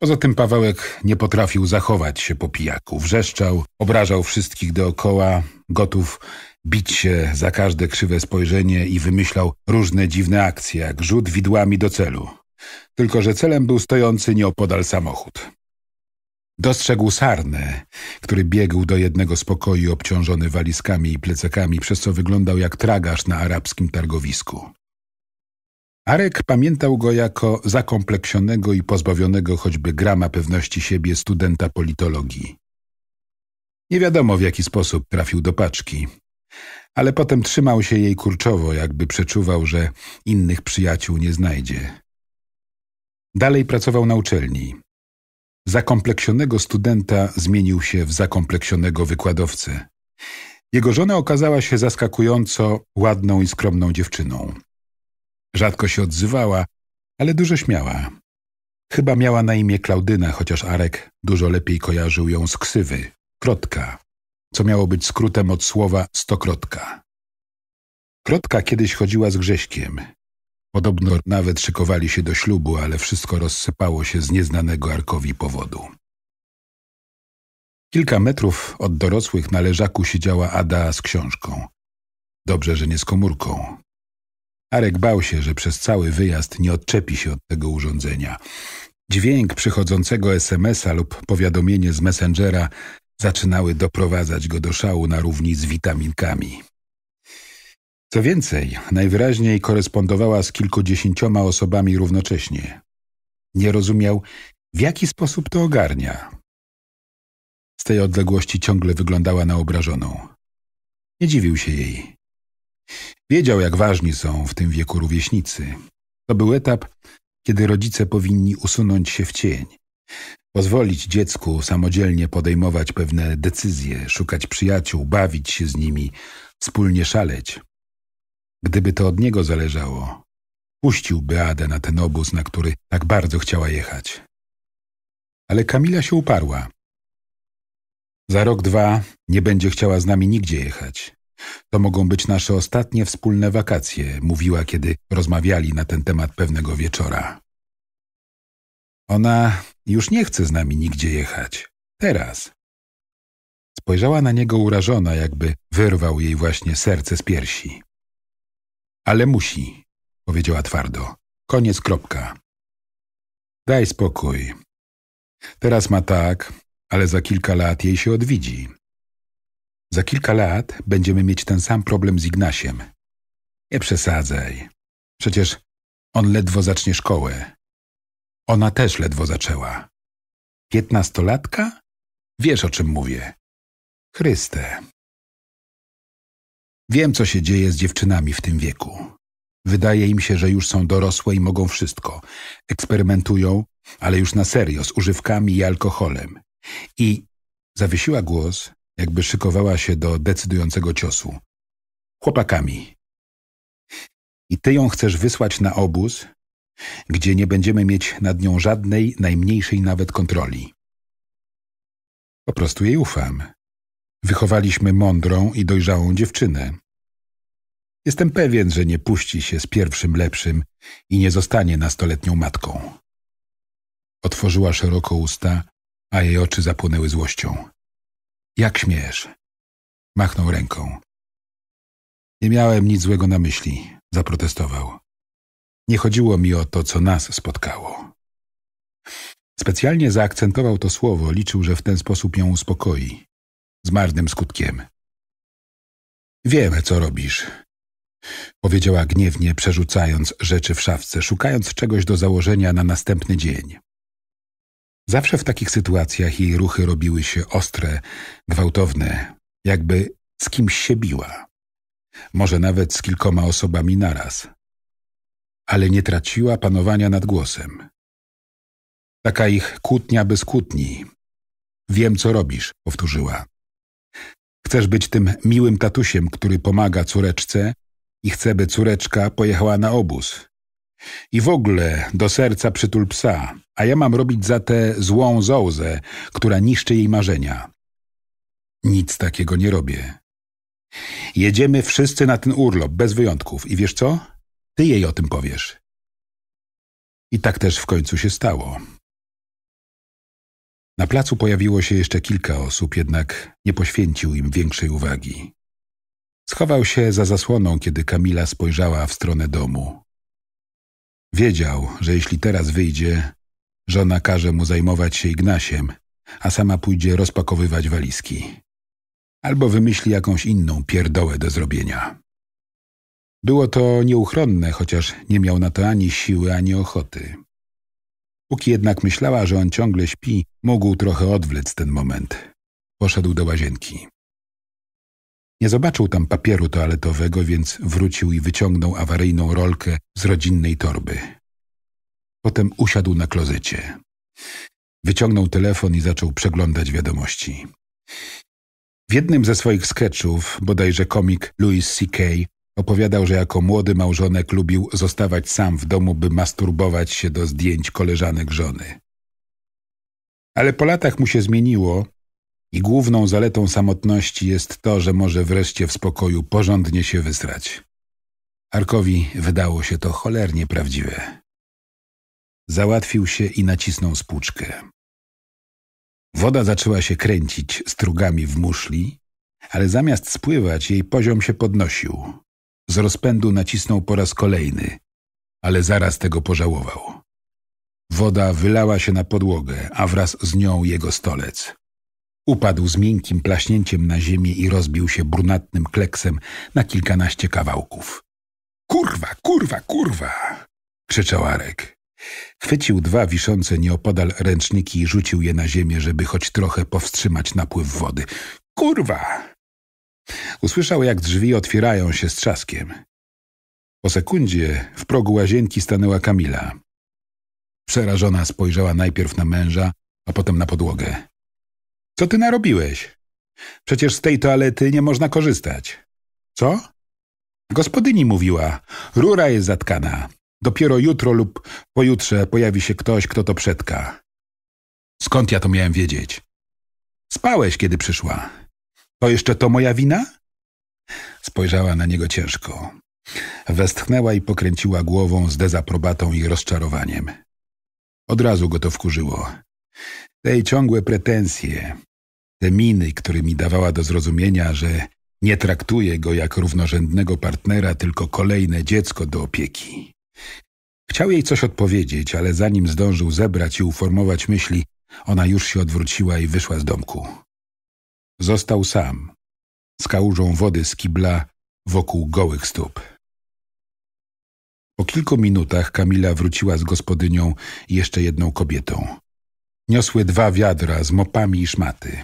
Poza tym Pawełek nie potrafił zachować się po pijaku. Wrzeszczał, obrażał wszystkich dookoła, gotów bić się za każde krzywe spojrzenie i wymyślał różne dziwne akcje, jak rzut widłami do celu. Tylko, że celem był stojący nieopodal samochód. Dostrzegł sarnę, który biegł do jednego z pokoi obciążony walizkami i plecakami, przez co wyglądał jak tragarz na arabskim targowisku. Arek pamiętał go jako zakompleksionego i pozbawionego choćby grama pewności siebie studenta politologii. Nie wiadomo w jaki sposób trafił do paczki, ale potem trzymał się jej kurczowo, jakby przeczuwał, że innych przyjaciół nie znajdzie. Dalej pracował na uczelni, zakompleksionego studenta zmienił się w zakompleksionego wykładowcę. Jego żona okazała się zaskakująco ładną i skromną dziewczyną. Rzadko się odzywała, ale dużo śmiała. Chyba miała na imię Klaudyna, chociaż Arek dużo lepiej kojarzył ją z ksywy, krotka, co miało być skrótem od słowa stokrotka. Krotka kiedyś chodziła z Grześkiem. Podobno nawet szykowali się do ślubu, ale wszystko rozsypało się z nieznanego Arkowi powodu. Kilka metrów od dorosłych na leżaku siedziała Ada z książką. Dobrze, że nie z komórką. Arek bał się, że przez cały wyjazd nie odczepi się od tego urządzenia. Dźwięk przychodzącego SMS-a lub powiadomienie z Messengera zaczynały doprowadzać go do szału na równi z witaminkami. Co więcej, najwyraźniej korespondowała z kilkudziesięcioma osobami równocześnie. Nie rozumiał, w jaki sposób to ogarnia. Z tej odległości ciągle wyglądała na obrażoną. Nie dziwił się jej. Wiedział, jak ważni są w tym wieku rówieśnicy. To był etap, kiedy rodzice powinni usunąć się w cień, pozwolić dziecku samodzielnie podejmować pewne decyzje, szukać przyjaciół, bawić się z nimi, wspólnie szaleć. Gdyby to od niego zależało, puścił Adę na ten obóz, na który tak bardzo chciała jechać. Ale Kamila się uparła. Za rok, dwa nie będzie chciała z nami nigdzie jechać. To mogą być nasze ostatnie wspólne wakacje, mówiła, kiedy rozmawiali na ten temat pewnego wieczora. Ona już nie chce z nami nigdzie jechać. Teraz. Spojrzała na niego urażona, jakby wyrwał jej właśnie serce z piersi. Ale musi, powiedziała twardo. Koniec kropka. Daj spokój. Teraz ma tak, ale za kilka lat jej się odwidzi. Za kilka lat będziemy mieć ten sam problem z Ignasiem. Nie przesadzaj. Przecież on ledwo zacznie szkołę. Ona też ledwo zaczęła. Piętnastolatka? Wiesz, o czym mówię. Chryste. Wiem, co się dzieje z dziewczynami w tym wieku. Wydaje im się, że już są dorosłe i mogą wszystko. Eksperymentują, ale już na serio, z używkami i alkoholem. I zawiesiła głos, jakby szykowała się do decydującego ciosu. Chłopakami. I ty ją chcesz wysłać na obóz, gdzie nie będziemy mieć nad nią żadnej, najmniejszej nawet kontroli. Po prostu jej ufam. Wychowaliśmy mądrą i dojrzałą dziewczynę. Jestem pewien, że nie puści się z pierwszym lepszym i nie zostanie nastoletnią matką. Otworzyła szeroko usta, a jej oczy zapłonęły złością. Jak śmiesz? Machnął ręką. Nie miałem nic złego na myśli, zaprotestował. Nie chodziło mi o to, co nas spotkało. Specjalnie zaakcentował to słowo, liczył, że w ten sposób ją uspokoi z marnym skutkiem. Wiemy, co robisz, powiedziała gniewnie, przerzucając rzeczy w szafce, szukając czegoś do założenia na następny dzień. Zawsze w takich sytuacjach jej ruchy robiły się ostre, gwałtowne, jakby z kimś się biła. Może nawet z kilkoma osobami naraz. Ale nie traciła panowania nad głosem. Taka ich kłótnia bez kłótni. Wiem, co robisz, powtórzyła. Chcesz być tym miłym tatusiem, który pomaga córeczce i chce, by córeczka pojechała na obóz. I w ogóle do serca przytul psa, a ja mam robić za tę złą zołzę, która niszczy jej marzenia. Nic takiego nie robię. Jedziemy wszyscy na ten urlop, bez wyjątków. I wiesz co? Ty jej o tym powiesz. I tak też w końcu się stało. Na placu pojawiło się jeszcze kilka osób, jednak nie poświęcił im większej uwagi. Schował się za zasłoną, kiedy Kamila spojrzała w stronę domu. Wiedział, że jeśli teraz wyjdzie, żona każe mu zajmować się Ignasiem, a sama pójdzie rozpakowywać walizki. Albo wymyśli jakąś inną pierdołę do zrobienia. Było to nieuchronne, chociaż nie miał na to ani siły, ani ochoty. Póki jednak myślała, że on ciągle śpi, mógł trochę odwlec ten moment. Poszedł do łazienki. Nie zobaczył tam papieru toaletowego, więc wrócił i wyciągnął awaryjną rolkę z rodzinnej torby. Potem usiadł na klozecie. Wyciągnął telefon i zaczął przeglądać wiadomości. W jednym ze swoich sketchów, bodajże komik Louis C.K., Opowiadał, że jako młody małżonek lubił zostawać sam w domu, by masturbować się do zdjęć koleżanek żony. Ale po latach mu się zmieniło i główną zaletą samotności jest to, że może wreszcie w spokoju porządnie się wysrać. Arkowi wydało się to cholernie prawdziwe. Załatwił się i nacisnął spłuczkę. Woda zaczęła się kręcić strugami w muszli, ale zamiast spływać jej poziom się podnosił. Z rozpędu nacisnął po raz kolejny, ale zaraz tego pożałował. Woda wylała się na podłogę, a wraz z nią jego stolec. Upadł z miękkim plaśnięciem na ziemię i rozbił się brunatnym kleksem na kilkanaście kawałków. Kurwa, kurwa, kurwa! krzyczał Arek. Chwycił dwa wiszące nieopodal ręczniki i rzucił je na ziemię, żeby choć trochę powstrzymać napływ wody. Kurwa! Usłyszał, jak drzwi otwierają się z trzaskiem. Po sekundzie w progu łazienki stanęła Kamila. Przerażona spojrzała najpierw na męża, a potem na podłogę. Co ty narobiłeś? Przecież z tej toalety nie można korzystać. Co? Gospodyni mówiła. Rura jest zatkana. Dopiero jutro lub pojutrze pojawi się ktoś, kto to przetka. Skąd ja to miałem wiedzieć? Spałeś, kiedy przyszła. To jeszcze to moja wina? Spojrzała na niego ciężko. Westchnęła i pokręciła głową z dezaprobatą i rozczarowaniem. Od razu go to wkurzyło. Te ciągłe pretensje, te miny, którymi dawała do zrozumienia, że nie traktuje go jak równorzędnego partnera, tylko kolejne dziecko do opieki. Chciał jej coś odpowiedzieć, ale zanim zdążył zebrać i uformować myśli, ona już się odwróciła i wyszła z domku. Został sam, z kałużą wody z kibla wokół gołych stóp. Po kilku minutach Kamila wróciła z gospodynią i jeszcze jedną kobietą. Niosły dwa wiadra z mopami i szmaty.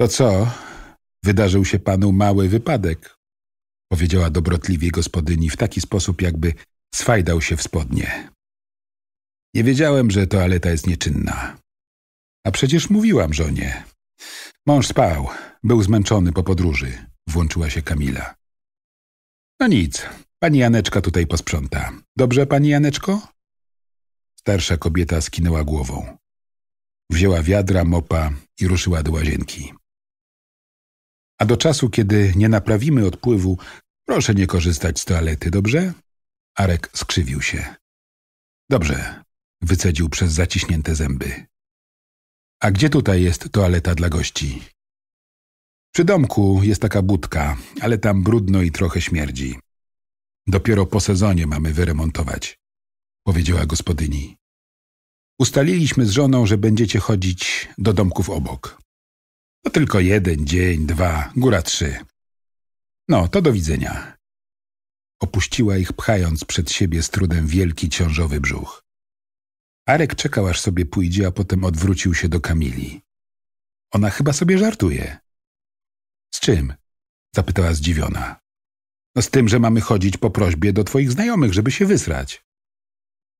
To co? Wydarzył się panu mały wypadek, powiedziała dobrotliwie gospodyni w taki sposób, jakby swajdał się w spodnie. Nie wiedziałem, że toaleta jest nieczynna. A przecież mówiłam żonie. Mąż spał. Był zmęczony po podróży. Włączyła się Kamila. No nic. Pani Janeczka tutaj posprząta. Dobrze, pani Janeczko? Starsza kobieta skinęła głową. Wzięła wiadra, mopa i ruszyła do łazienki. A do czasu, kiedy nie naprawimy odpływu, proszę nie korzystać z toalety, dobrze? Arek skrzywił się. Dobrze, wycedził przez zaciśnięte zęby. A gdzie tutaj jest toaleta dla gości? Przy domku jest taka budka, ale tam brudno i trochę śmierdzi. Dopiero po sezonie mamy wyremontować, powiedziała gospodyni. Ustaliliśmy z żoną, że będziecie chodzić do domków obok. To tylko jeden dzień, dwa, góra trzy. No, to do widzenia. Opuściła ich, pchając przed siebie z trudem wielki ciążowy brzuch. Arek czekał, aż sobie pójdzie, a potem odwrócił się do Kamili. Ona chyba sobie żartuje. Z czym? zapytała zdziwiona. No z tym, że mamy chodzić po prośbie do twoich znajomych, żeby się wysrać.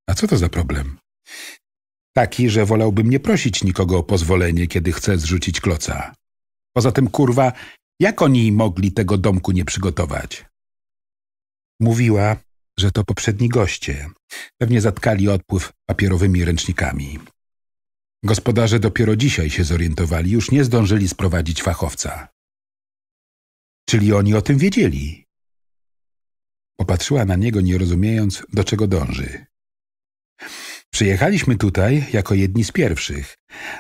A co to za problem? Taki, że wolałbym nie prosić nikogo o pozwolenie, kiedy chcę zrzucić kloca. Poza tym, kurwa, jak oni mogli tego domku nie przygotować? Mówiła, że to poprzedni goście. Pewnie zatkali odpływ papierowymi ręcznikami. Gospodarze dopiero dzisiaj się zorientowali, już nie zdążyli sprowadzić fachowca. Czyli oni o tym wiedzieli. Popatrzyła na niego, nie rozumiejąc, do czego dąży. Przyjechaliśmy tutaj jako jedni z pierwszych,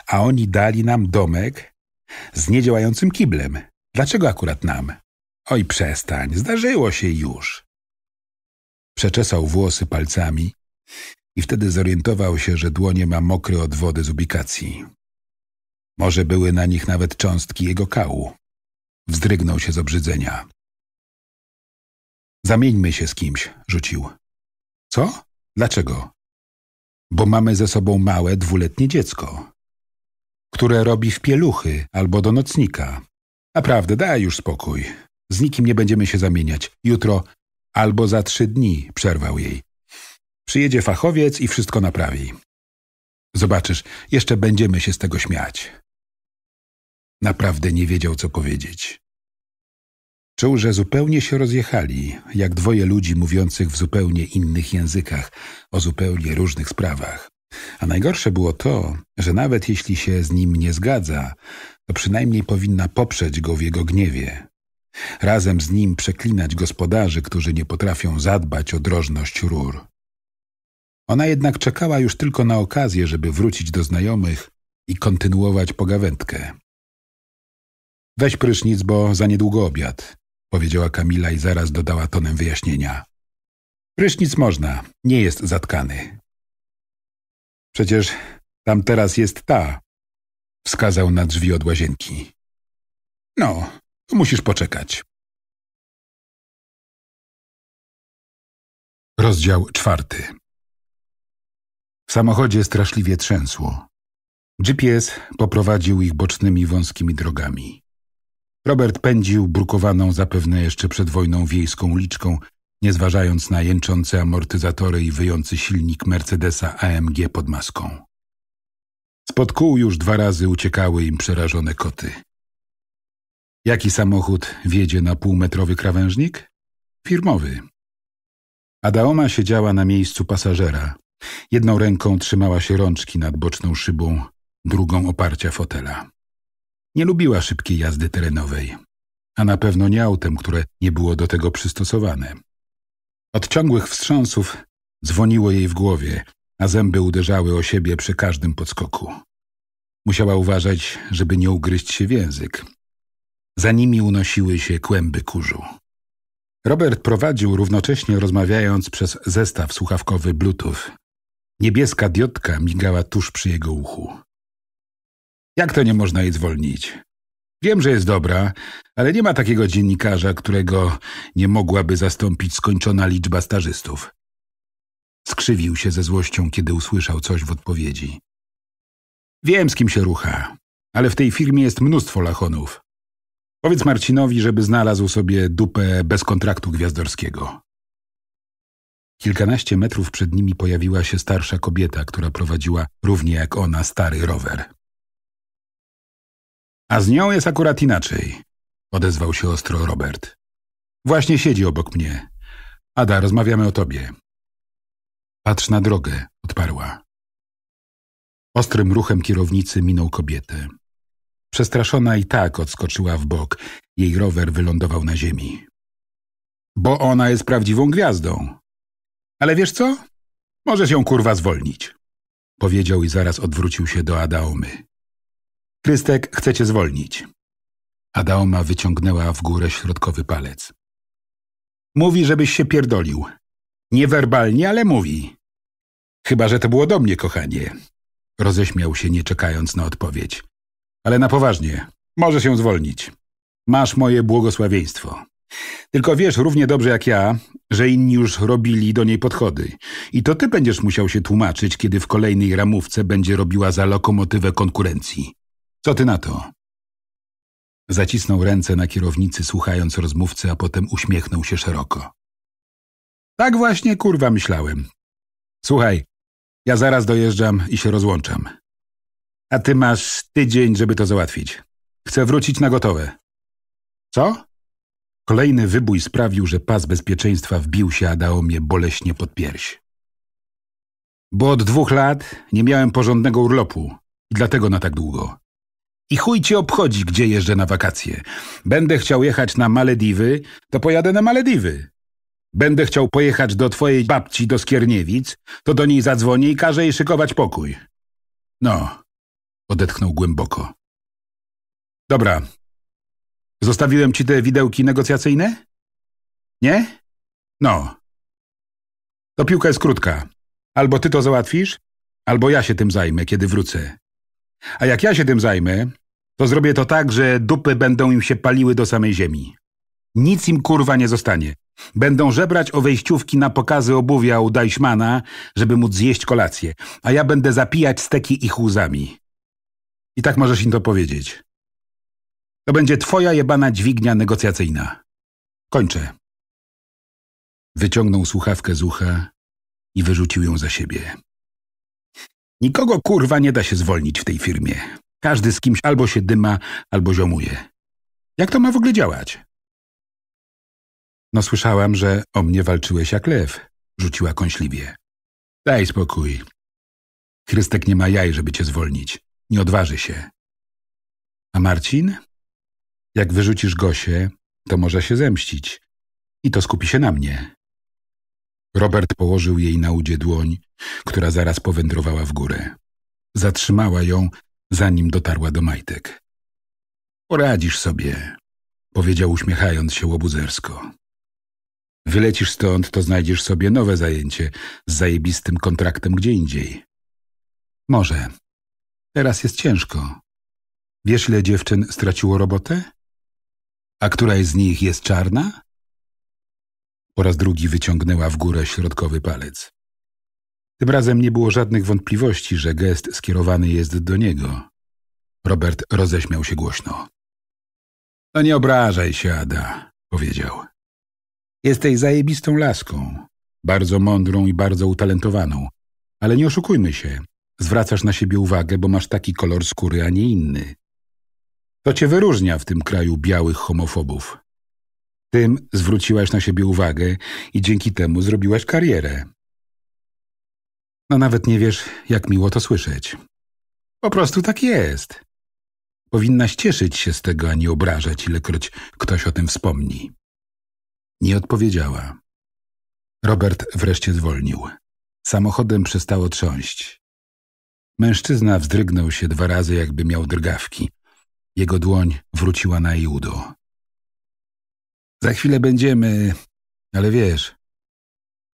a oni dali nam domek z niedziałającym kiblem. Dlaczego akurat nam? Oj, przestań, zdarzyło się już. Przeczesał włosy palcami i wtedy zorientował się, że dłonie ma mokre od wody z ubikacji. Może były na nich nawet cząstki jego kału. Wzdrygnął się z obrzydzenia. Zamieńmy się z kimś, rzucił. Co? Dlaczego? Bo mamy ze sobą małe, dwuletnie dziecko, które robi w pieluchy albo do nocnika. Naprawdę, daj już spokój. Z nikim nie będziemy się zamieniać. Jutro Albo za trzy dni, przerwał jej. Przyjedzie fachowiec i wszystko naprawi. Zobaczysz, jeszcze będziemy się z tego śmiać. Naprawdę nie wiedział, co powiedzieć. Czuł, że zupełnie się rozjechali, jak dwoje ludzi mówiących w zupełnie innych językach, o zupełnie różnych sprawach. A najgorsze było to, że nawet jeśli się z nim nie zgadza, to przynajmniej powinna poprzeć go w jego gniewie, Razem z nim przeklinać gospodarzy, którzy nie potrafią zadbać o drożność rur. Ona jednak czekała już tylko na okazję, żeby wrócić do znajomych i kontynuować pogawędkę. Weź prysznic, bo za niedługo obiad, powiedziała Kamila i zaraz dodała tonem wyjaśnienia. Prysznic można, nie jest zatkany. Przecież tam teraz jest ta, wskazał na drzwi od łazienki. No, no, musisz poczekać. Rozdział czwarty. W samochodzie straszliwie trzęsło. GPS poprowadził ich bocznymi wąskimi drogami. Robert pędził brukowaną zapewne jeszcze przed wojną wiejską liczką, nie zważając na jęczące amortyzatory i wyjący silnik Mercedesa AMG pod maską. Spod kół już dwa razy uciekały im przerażone koty. Jaki samochód wiedzie na półmetrowy krawężnik? Firmowy. Adaoma siedziała na miejscu pasażera. Jedną ręką trzymała się rączki nad boczną szybą, drugą oparcia fotela. Nie lubiła szybkiej jazdy terenowej, a na pewno nie autem, które nie było do tego przystosowane. Od ciągłych wstrząsów dzwoniło jej w głowie, a zęby uderzały o siebie przy każdym podskoku. Musiała uważać, żeby nie ugryźć się w język. Za nimi unosiły się kłęby kurzu. Robert prowadził, równocześnie rozmawiając przez zestaw słuchawkowy Bluetooth. Niebieska diodka migała tuż przy jego uchu. Jak to nie można jej zwolnić? Wiem, że jest dobra, ale nie ma takiego dziennikarza, którego nie mogłaby zastąpić skończona liczba stażystów. Skrzywił się ze złością, kiedy usłyszał coś w odpowiedzi. Wiem, z kim się rucha, ale w tej firmie jest mnóstwo lachonów. Powiedz Marcinowi, żeby znalazł sobie dupę bez kontraktu gwiazdorskiego. Kilkanaście metrów przed nimi pojawiła się starsza kobieta, która prowadziła równie jak ona stary rower. A z nią jest akurat inaczej, odezwał się ostro Robert. Właśnie siedzi obok mnie. Ada, rozmawiamy o tobie. Patrz na drogę, odparła. Ostrym ruchem kierownicy minął kobietę. Przestraszona i tak odskoczyła w bok. Jej rower wylądował na ziemi. Bo ona jest prawdziwą gwiazdą. Ale wiesz co? Możesz ją kurwa zwolnić. Powiedział i zaraz odwrócił się do Adaomy. Krystek chce cię zwolnić. Adaoma wyciągnęła w górę środkowy palec. Mówi, żebyś się pierdolił. Niewerbalnie, ale mówi. Chyba, że to było do mnie, kochanie. Roześmiał się, nie czekając na odpowiedź. Ale na poważnie, może się zwolnić. Masz moje błogosławieństwo. Tylko wiesz równie dobrze jak ja, że inni już robili do niej podchody. I to ty będziesz musiał się tłumaczyć, kiedy w kolejnej ramówce będzie robiła za lokomotywę konkurencji. Co ty na to? Zacisnął ręce na kierownicy, słuchając rozmówcy, a potem uśmiechnął się szeroko. Tak właśnie, kurwa, myślałem. Słuchaj, ja zaraz dojeżdżam i się rozłączam. A ty masz tydzień, żeby to załatwić. Chcę wrócić na gotowe. Co? Kolejny wybój sprawił, że pas bezpieczeństwa wbił się Adaomie boleśnie pod pierś. Bo od dwóch lat nie miałem porządnego urlopu i dlatego na tak długo. I chuj cię obchodzi, gdzie jeżdżę na wakacje. Będę chciał jechać na Malediwy, to pojadę na Malediwy. Będę chciał pojechać do twojej babci do Skierniewic, to do niej zadzwonię i każę jej szykować pokój. No, Odetchnął głęboko. Dobra. Zostawiłem ci te widełki negocjacyjne? Nie? No. To piłka jest krótka. Albo ty to załatwisz, albo ja się tym zajmę, kiedy wrócę. A jak ja się tym zajmę, to zrobię to tak, że dupy będą im się paliły do samej ziemi. Nic im kurwa nie zostanie. Będą żebrać o wejściówki na pokazy obuwia u Dajśmana, żeby móc zjeść kolację, a ja będę zapijać steki ich łzami. I tak możesz im to powiedzieć. To będzie twoja jebana dźwignia negocjacyjna. Kończę. Wyciągnął słuchawkę z ucha i wyrzucił ją za siebie. Nikogo kurwa nie da się zwolnić w tej firmie. Każdy z kimś albo się dyma, albo ziomuje. Jak to ma w ogóle działać? No słyszałam, że o mnie walczyłeś jak lew, rzuciła kąśliwie. Daj spokój. Chrystek nie ma jaj, żeby cię zwolnić. Nie odważy się. A Marcin? Jak wyrzucisz Gosię, to może się zemścić. I to skupi się na mnie. Robert położył jej na udzie dłoń, która zaraz powędrowała w górę. Zatrzymała ją, zanim dotarła do majtek. Poradzisz sobie, powiedział uśmiechając się łobuzersko. Wylecisz stąd, to znajdziesz sobie nowe zajęcie z zajebistym kontraktem gdzie indziej. Może, Teraz jest ciężko. Wiesz, ile dziewczyn straciło robotę? A któraś z nich jest czarna? Po raz drugi wyciągnęła w górę środkowy palec. Tym razem nie było żadnych wątpliwości, że gest skierowany jest do niego. Robert roześmiał się głośno. No nie obrażaj się, Ada, powiedział. Jesteś zajebistą laską, bardzo mądrą i bardzo utalentowaną, ale nie oszukujmy się, Zwracasz na siebie uwagę, bo masz taki kolor skóry, a nie inny. To cię wyróżnia w tym kraju białych homofobów. Tym zwróciłaś na siebie uwagę i dzięki temu zrobiłaś karierę. No nawet nie wiesz, jak miło to słyszeć. Po prostu tak jest. Powinnaś cieszyć się z tego, a nie obrażać, ilekroć ktoś o tym wspomni. Nie odpowiedziała. Robert wreszcie zwolnił. Samochodem przestało trząść. Mężczyzna wzdrygnął się dwa razy, jakby miał drgawki. Jego dłoń wróciła na judo. udo. Za chwilę będziemy, ale wiesz,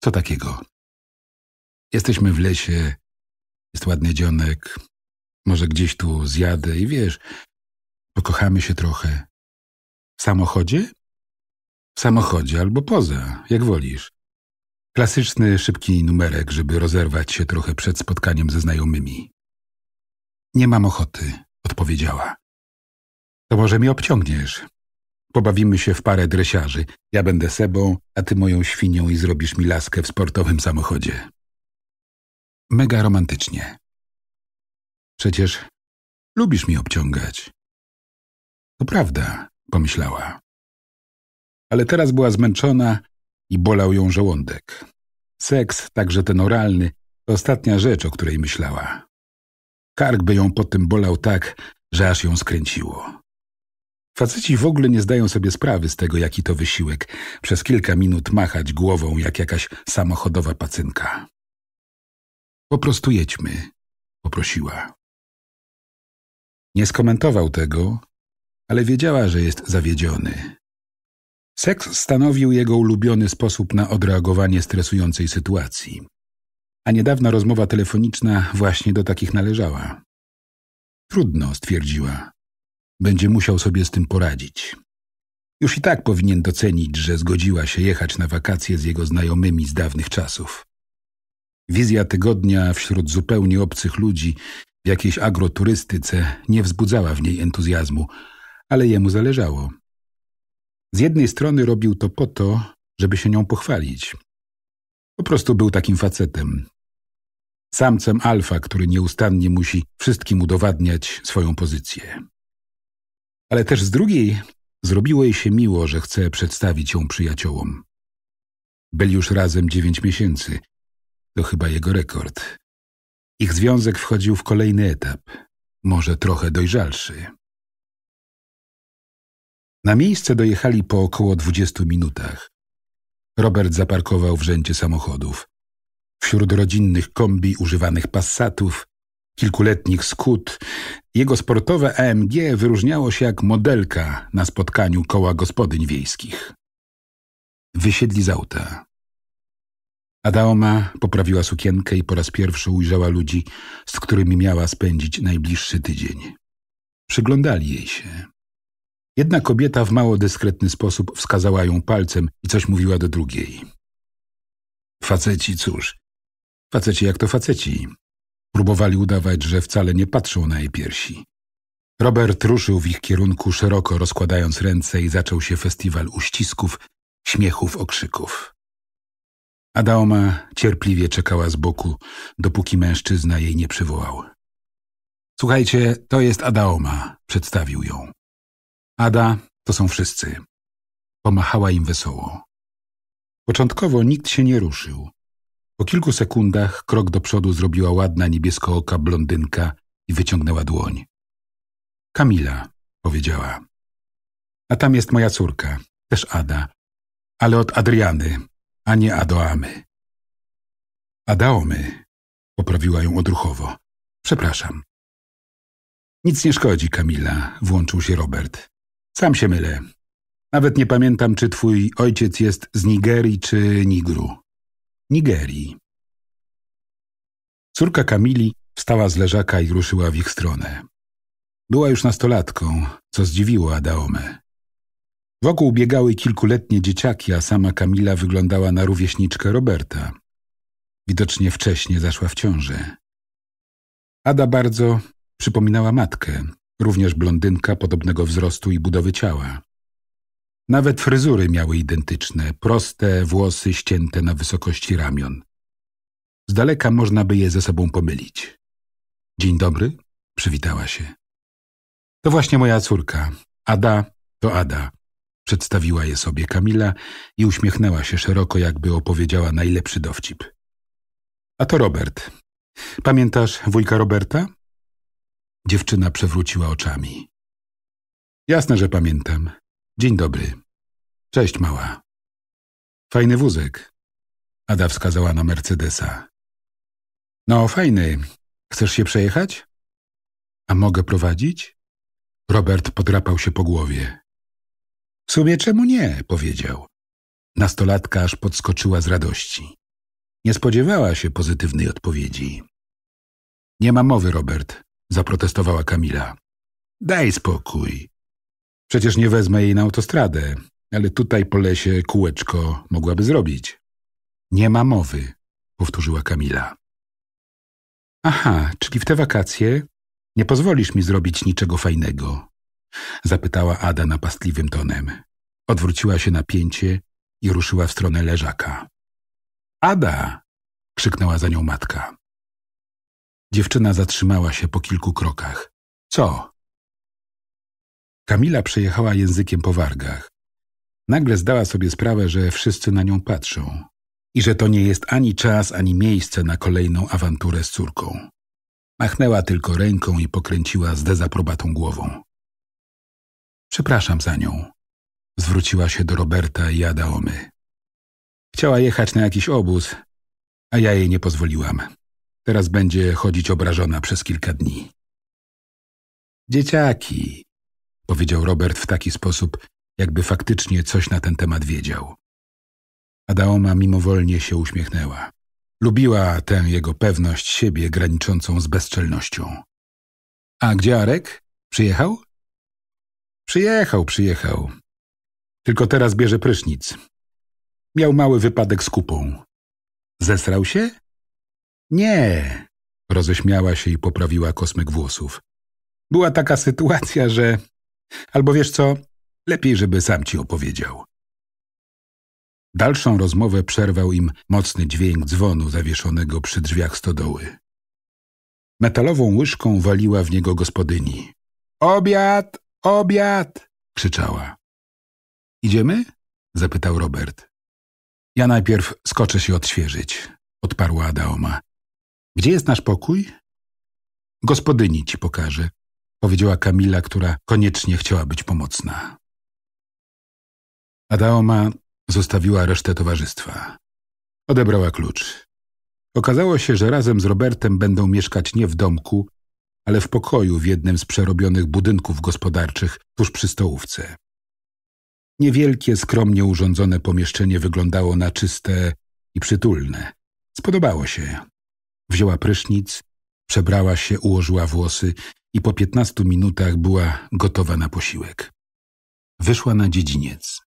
co takiego? Jesteśmy w lesie, jest ładny dzionek, może gdzieś tu zjadę i wiesz, pokochamy się trochę. W samochodzie? W samochodzie albo poza, jak wolisz. Klasyczny, szybki numerek, żeby rozerwać się trochę przed spotkaniem ze znajomymi. Nie mam ochoty, odpowiedziała. To może mi obciągniesz. Pobawimy się w parę dresiarzy. Ja będę sebą, a ty moją świnią i zrobisz mi laskę w sportowym samochodzie. Mega romantycznie. Przecież lubisz mi obciągać. To prawda, pomyślała. Ale teraz była zmęczona i bolał ją żołądek. Seks, także ten oralny, to ostatnia rzecz, o której myślała. Kark by ją potem bolał tak, że aż ją skręciło. Faceci w ogóle nie zdają sobie sprawy z tego, jaki to wysiłek. Przez kilka minut machać głową jak jakaś samochodowa pacynka. Po prostu jedźmy, poprosiła. Nie skomentował tego, ale wiedziała, że jest zawiedziony. Seks stanowił jego ulubiony sposób na odreagowanie stresującej sytuacji. A niedawna rozmowa telefoniczna właśnie do takich należała. Trudno, stwierdziła. Będzie musiał sobie z tym poradzić. Już i tak powinien docenić, że zgodziła się jechać na wakacje z jego znajomymi z dawnych czasów. Wizja tygodnia wśród zupełnie obcych ludzi w jakiejś agroturystyce nie wzbudzała w niej entuzjazmu, ale jemu zależało. Z jednej strony robił to po to, żeby się nią pochwalić. Po prostu był takim facetem. Samcem alfa, który nieustannie musi wszystkim udowadniać swoją pozycję. Ale też z drugiej zrobiło jej się miło, że chce przedstawić ją przyjaciołom. Byli już razem dziewięć miesięcy. To chyba jego rekord. Ich związek wchodził w kolejny etap, może trochę dojrzalszy. Na miejsce dojechali po około 20 minutach. Robert zaparkował w rzędzie samochodów. Wśród rodzinnych kombi używanych Passatów, kilkuletnich Skut, jego sportowe AMG wyróżniało się jak modelka na spotkaniu koła gospodyń wiejskich. Wysiedli z auta. Adaoma poprawiła sukienkę i po raz pierwszy ujrzała ludzi, z którymi miała spędzić najbliższy tydzień. Przyglądali jej się. Jedna kobieta w mało dyskretny sposób wskazała ją palcem i coś mówiła do drugiej. Faceci, cóż. Faceci jak to faceci. Próbowali udawać, że wcale nie patrzą na jej piersi. Robert ruszył w ich kierunku szeroko rozkładając ręce i zaczął się festiwal uścisków, śmiechów, okrzyków. Adaoma cierpliwie czekała z boku, dopóki mężczyzna jej nie przywołał. Słuchajcie, to jest Adaoma, przedstawił ją. Ada, to są wszyscy. Pomachała im wesoło. Początkowo nikt się nie ruszył. Po kilku sekundach krok do przodu zrobiła ładna niebieskooka blondynka i wyciągnęła dłoń. Kamila, powiedziała. A tam jest moja córka, też Ada, ale od Adriany, a nie Adoamy. Adaomy, poprawiła ją odruchowo. Przepraszam. Nic nie szkodzi, Kamila, włączył się Robert. Sam się mylę. Nawet nie pamiętam, czy twój ojciec jest z Nigerii czy Nigru. Nigerii. Córka Kamili wstała z leżaka i ruszyła w ich stronę. Była już nastolatką, co zdziwiło Adaome. Wokół biegały kilkuletnie dzieciaki, a sama Kamila wyglądała na rówieśniczkę Roberta. Widocznie wcześnie zaszła w ciąży. Ada bardzo przypominała matkę, Również blondynka podobnego wzrostu i budowy ciała. Nawet fryzury miały identyczne, proste włosy ścięte na wysokości ramion. Z daleka można by je ze sobą pomylić. Dzień dobry, przywitała się. To właśnie moja córka. Ada to Ada. Przedstawiła je sobie Kamila i uśmiechnęła się szeroko, jakby opowiedziała najlepszy dowcip. A to Robert. Pamiętasz wujka Roberta? Dziewczyna przewróciła oczami. Jasne, że pamiętam. Dzień dobry. Cześć, mała. Fajny wózek. Ada wskazała na Mercedesa. No, fajny. Chcesz się przejechać? A mogę prowadzić? Robert podrapał się po głowie. W sumie czemu nie? powiedział. Nastolatka aż podskoczyła z radości. Nie spodziewała się pozytywnej odpowiedzi. Nie ma mowy, Robert zaprotestowała Kamila. Daj spokój. Przecież nie wezmę jej na autostradę, ale tutaj po lesie kółeczko mogłaby zrobić. Nie ma mowy, powtórzyła Kamila. Aha, czyli w te wakacje nie pozwolisz mi zrobić niczego fajnego? Zapytała Ada napastliwym tonem. Odwróciła się na pięcie i ruszyła w stronę leżaka. Ada! krzyknęła za nią matka. Dziewczyna zatrzymała się po kilku krokach. Co? Kamila przejechała językiem po wargach. Nagle zdała sobie sprawę, że wszyscy na nią patrzą i że to nie jest ani czas, ani miejsce na kolejną awanturę z córką. Machnęła tylko ręką i pokręciła z dezaprobatą głową. Przepraszam za nią. Zwróciła się do Roberta i Adaomy. Chciała jechać na jakiś obóz, a ja jej nie pozwoliłam. Teraz będzie chodzić obrażona przez kilka dni. Dzieciaki, powiedział Robert w taki sposób, jakby faktycznie coś na ten temat wiedział. Adaoma mimowolnie się uśmiechnęła. Lubiła tę jego pewność siebie graniczącą z bezczelnością. A gdzie Arek? Przyjechał? Przyjechał, przyjechał. Tylko teraz bierze prysznic. Miał mały wypadek z kupą. Zesrał się? Nie, roześmiała się i poprawiła kosmyk włosów. Była taka sytuacja, że... Albo wiesz co, lepiej, żeby sam ci opowiedział. Dalszą rozmowę przerwał im mocny dźwięk dzwonu zawieszonego przy drzwiach stodoły. Metalową łyżką waliła w niego gospodyni. Obiad! Obiad! krzyczała. Idziemy? zapytał Robert. Ja najpierw skoczę się odświeżyć, odparła Adaoma. Gdzie jest nasz pokój? Gospodyni ci pokaże, powiedziała Kamila, która koniecznie chciała być pomocna. Adaoma zostawiła resztę towarzystwa. Odebrała klucz. Okazało się, że razem z Robertem będą mieszkać nie w domku, ale w pokoju w jednym z przerobionych budynków gospodarczych tuż przy stołówce. Niewielkie, skromnie urządzone pomieszczenie wyglądało na czyste i przytulne. Spodobało się, Wzięła prysznic, przebrała się, ułożyła włosy i po piętnastu minutach była gotowa na posiłek. Wyszła na dziedziniec.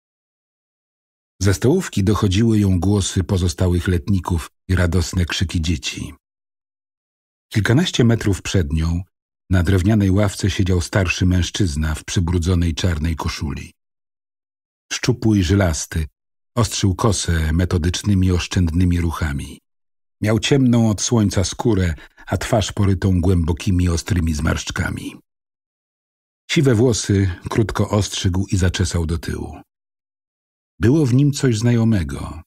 Ze stołówki dochodziły ją głosy pozostałych letników i radosne krzyki dzieci. Kilkanaście metrów przed nią na drewnianej ławce siedział starszy mężczyzna w przybrudzonej czarnej koszuli. Szczupły i żylasty, ostrzył kosę metodycznymi, oszczędnymi ruchami. Miał ciemną od słońca skórę, a twarz porytą głębokimi, ostrymi zmarszczkami. Siwe włosy krótko ostrzygł i zaczesał do tyłu. Było w nim coś znajomego.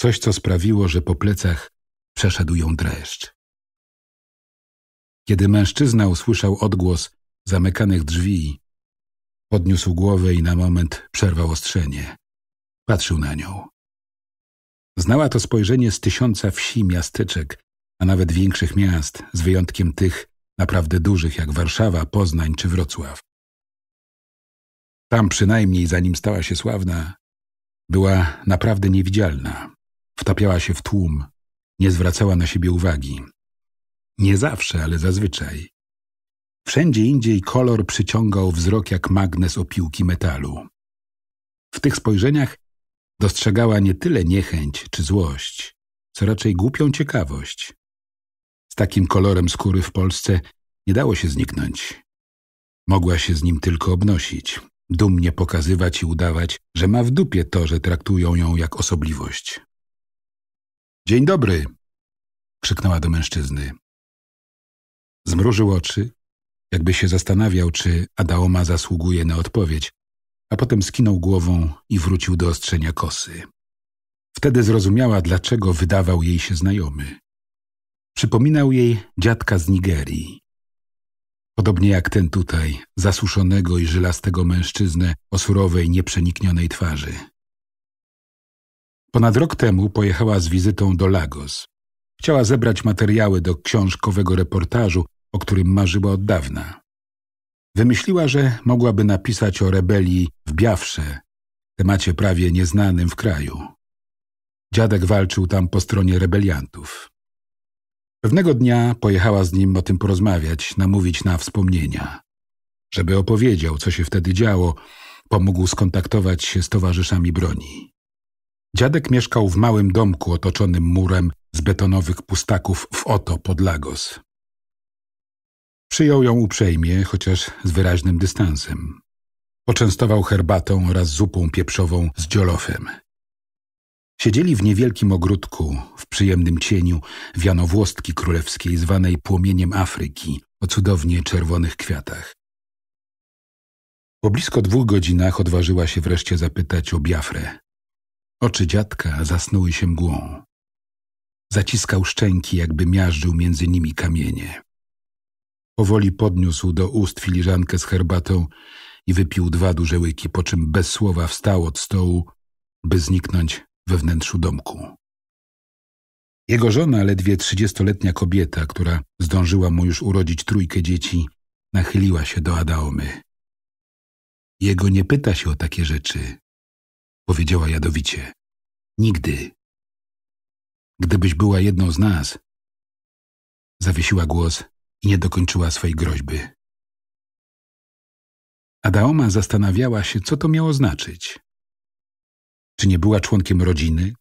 Coś, co sprawiło, że po plecach przeszedł ją dreszcz. Kiedy mężczyzna usłyszał odgłos zamykanych drzwi, podniósł głowę i na moment przerwał ostrzenie. Patrzył na nią. Znała to spojrzenie z tysiąca wsi, miasteczek, a nawet większych miast, z wyjątkiem tych naprawdę dużych jak Warszawa, Poznań czy Wrocław. Tam przynajmniej, zanim stała się sławna, była naprawdę niewidzialna. Wtapiała się w tłum, nie zwracała na siebie uwagi. Nie zawsze, ale zazwyczaj. Wszędzie indziej kolor przyciągał wzrok jak magnes opiłki metalu. W tych spojrzeniach dostrzegała nie tyle niechęć czy złość, co raczej głupią ciekawość. Z takim kolorem skóry w Polsce nie dało się zniknąć. Mogła się z nim tylko obnosić, dumnie pokazywać i udawać, że ma w dupie to, że traktują ją jak osobliwość. Dzień dobry! krzyknęła do mężczyzny. Zmrużył oczy, jakby się zastanawiał, czy Adaoma zasługuje na odpowiedź, a potem skinął głową i wrócił do ostrzenia kosy. Wtedy zrozumiała, dlaczego wydawał jej się znajomy. Przypominał jej dziadka z Nigerii. Podobnie jak ten tutaj, zasuszonego i żylastego mężczyznę o surowej, nieprzeniknionej twarzy. Ponad rok temu pojechała z wizytą do Lagos. Chciała zebrać materiały do książkowego reportażu, o którym marzyła od dawna. Wymyśliła, że mogłaby napisać o rebelii w Biawsze, temacie prawie nieznanym w kraju. Dziadek walczył tam po stronie rebeliantów. Pewnego dnia pojechała z nim o tym porozmawiać, namówić na wspomnienia. Żeby opowiedział, co się wtedy działo, pomógł skontaktować się z towarzyszami broni. Dziadek mieszkał w małym domku otoczonym murem z betonowych pustaków w Oto pod Lagos. Przyjął ją uprzejmie, chociaż z wyraźnym dystansem. Poczęstował herbatą oraz zupą pieprzową z dziolofem. Siedzieli w niewielkim ogródku, w przyjemnym cieniu wianowłostki królewskiej zwanej płomieniem Afryki o cudownie czerwonych kwiatach. Po blisko dwóch godzinach odważyła się wreszcie zapytać o Biafrę. Oczy dziadka zasnuły się mgłą. Zaciskał szczęki, jakby miażdżył między nimi kamienie. Powoli podniósł do ust filiżankę z herbatą i wypił dwa duże łyki, po czym bez słowa wstał od stołu, by zniknąć we wnętrzu domku. Jego żona, ledwie trzydziestoletnia kobieta, która zdążyła mu już urodzić trójkę dzieci, nachyliła się do Adaomy. Jego nie pyta się o takie rzeczy, powiedziała jadowicie. Nigdy. Gdybyś była jedną z nas, zawiesiła głos i nie dokończyła swej groźby. Adaoma zastanawiała się, co to miało znaczyć. Czy nie była członkiem rodziny?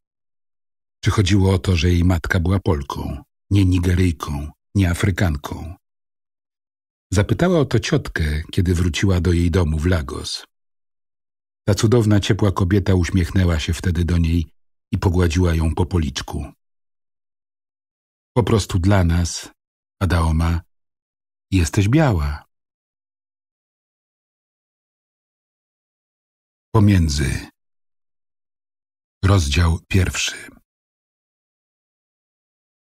Czy chodziło o to, że jej matka była Polką, nie Nigeryjką, nie Afrykanką? Zapytała o to ciotkę, kiedy wróciła do jej domu w Lagos. Ta cudowna, ciepła kobieta uśmiechnęła się wtedy do niej i pogładziła ją po policzku. Po prostu dla nas, Adaoma, Jesteś biała. Pomiędzy. Rozdział pierwszy.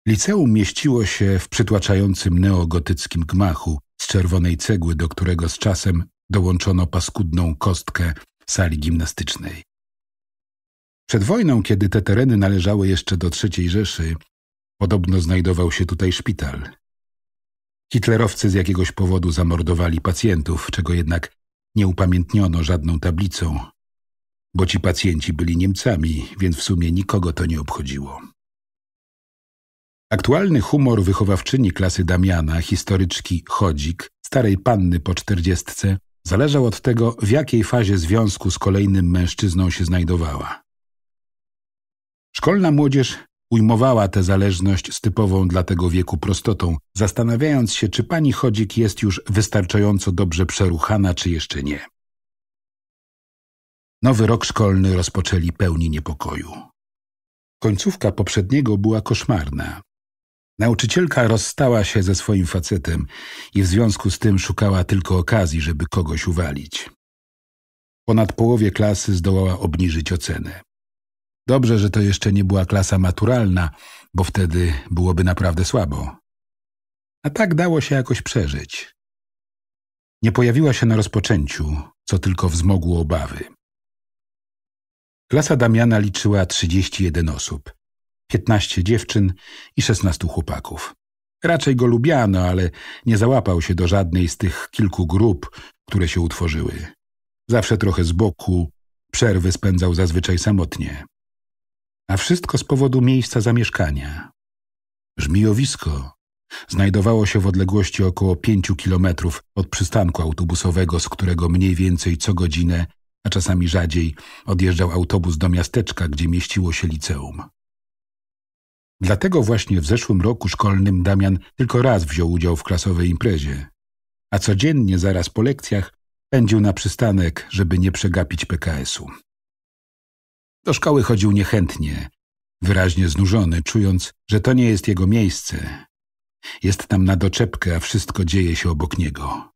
Liceum mieściło się w przytłaczającym neogotyckim gmachu z czerwonej cegły, do którego z czasem dołączono paskudną kostkę sali gimnastycznej. Przed wojną, kiedy te tereny należały jeszcze do III Rzeszy, podobno znajdował się tutaj szpital. Hitlerowcy z jakiegoś powodu zamordowali pacjentów, czego jednak nie upamiętniono żadną tablicą, bo ci pacjenci byli Niemcami, więc w sumie nikogo to nie obchodziło. Aktualny humor wychowawczyni klasy Damiana, historyczki Chodzik, starej panny po czterdziestce, zależał od tego, w jakiej fazie związku z kolejnym mężczyzną się znajdowała. Szkolna młodzież Ujmowała tę zależność z typową dla tego wieku prostotą, zastanawiając się, czy pani Chodzik jest już wystarczająco dobrze przeruchana, czy jeszcze nie. Nowy rok szkolny rozpoczęli pełni niepokoju. Końcówka poprzedniego była koszmarna. Nauczycielka rozstała się ze swoim facetem i w związku z tym szukała tylko okazji, żeby kogoś uwalić. Ponad połowie klasy zdołała obniżyć ocenę. Dobrze, że to jeszcze nie była klasa maturalna, bo wtedy byłoby naprawdę słabo. A tak dało się jakoś przeżyć. Nie pojawiła się na rozpoczęciu, co tylko wzmogło obawy. Klasa Damiana liczyła 31 osób, 15 dziewczyn i 16 chłopaków. Raczej go lubiano, ale nie załapał się do żadnej z tych kilku grup, które się utworzyły. Zawsze trochę z boku, przerwy spędzał zazwyczaj samotnie a wszystko z powodu miejsca zamieszkania. Żmijowisko znajdowało się w odległości około pięciu kilometrów od przystanku autobusowego, z którego mniej więcej co godzinę, a czasami rzadziej, odjeżdżał autobus do miasteczka, gdzie mieściło się liceum. Dlatego właśnie w zeszłym roku szkolnym Damian tylko raz wziął udział w klasowej imprezie, a codziennie zaraz po lekcjach pędził na przystanek, żeby nie przegapić PKS-u. Do szkoły chodził niechętnie, wyraźnie znużony, czując, że to nie jest jego miejsce. Jest tam na doczepkę, a wszystko dzieje się obok niego.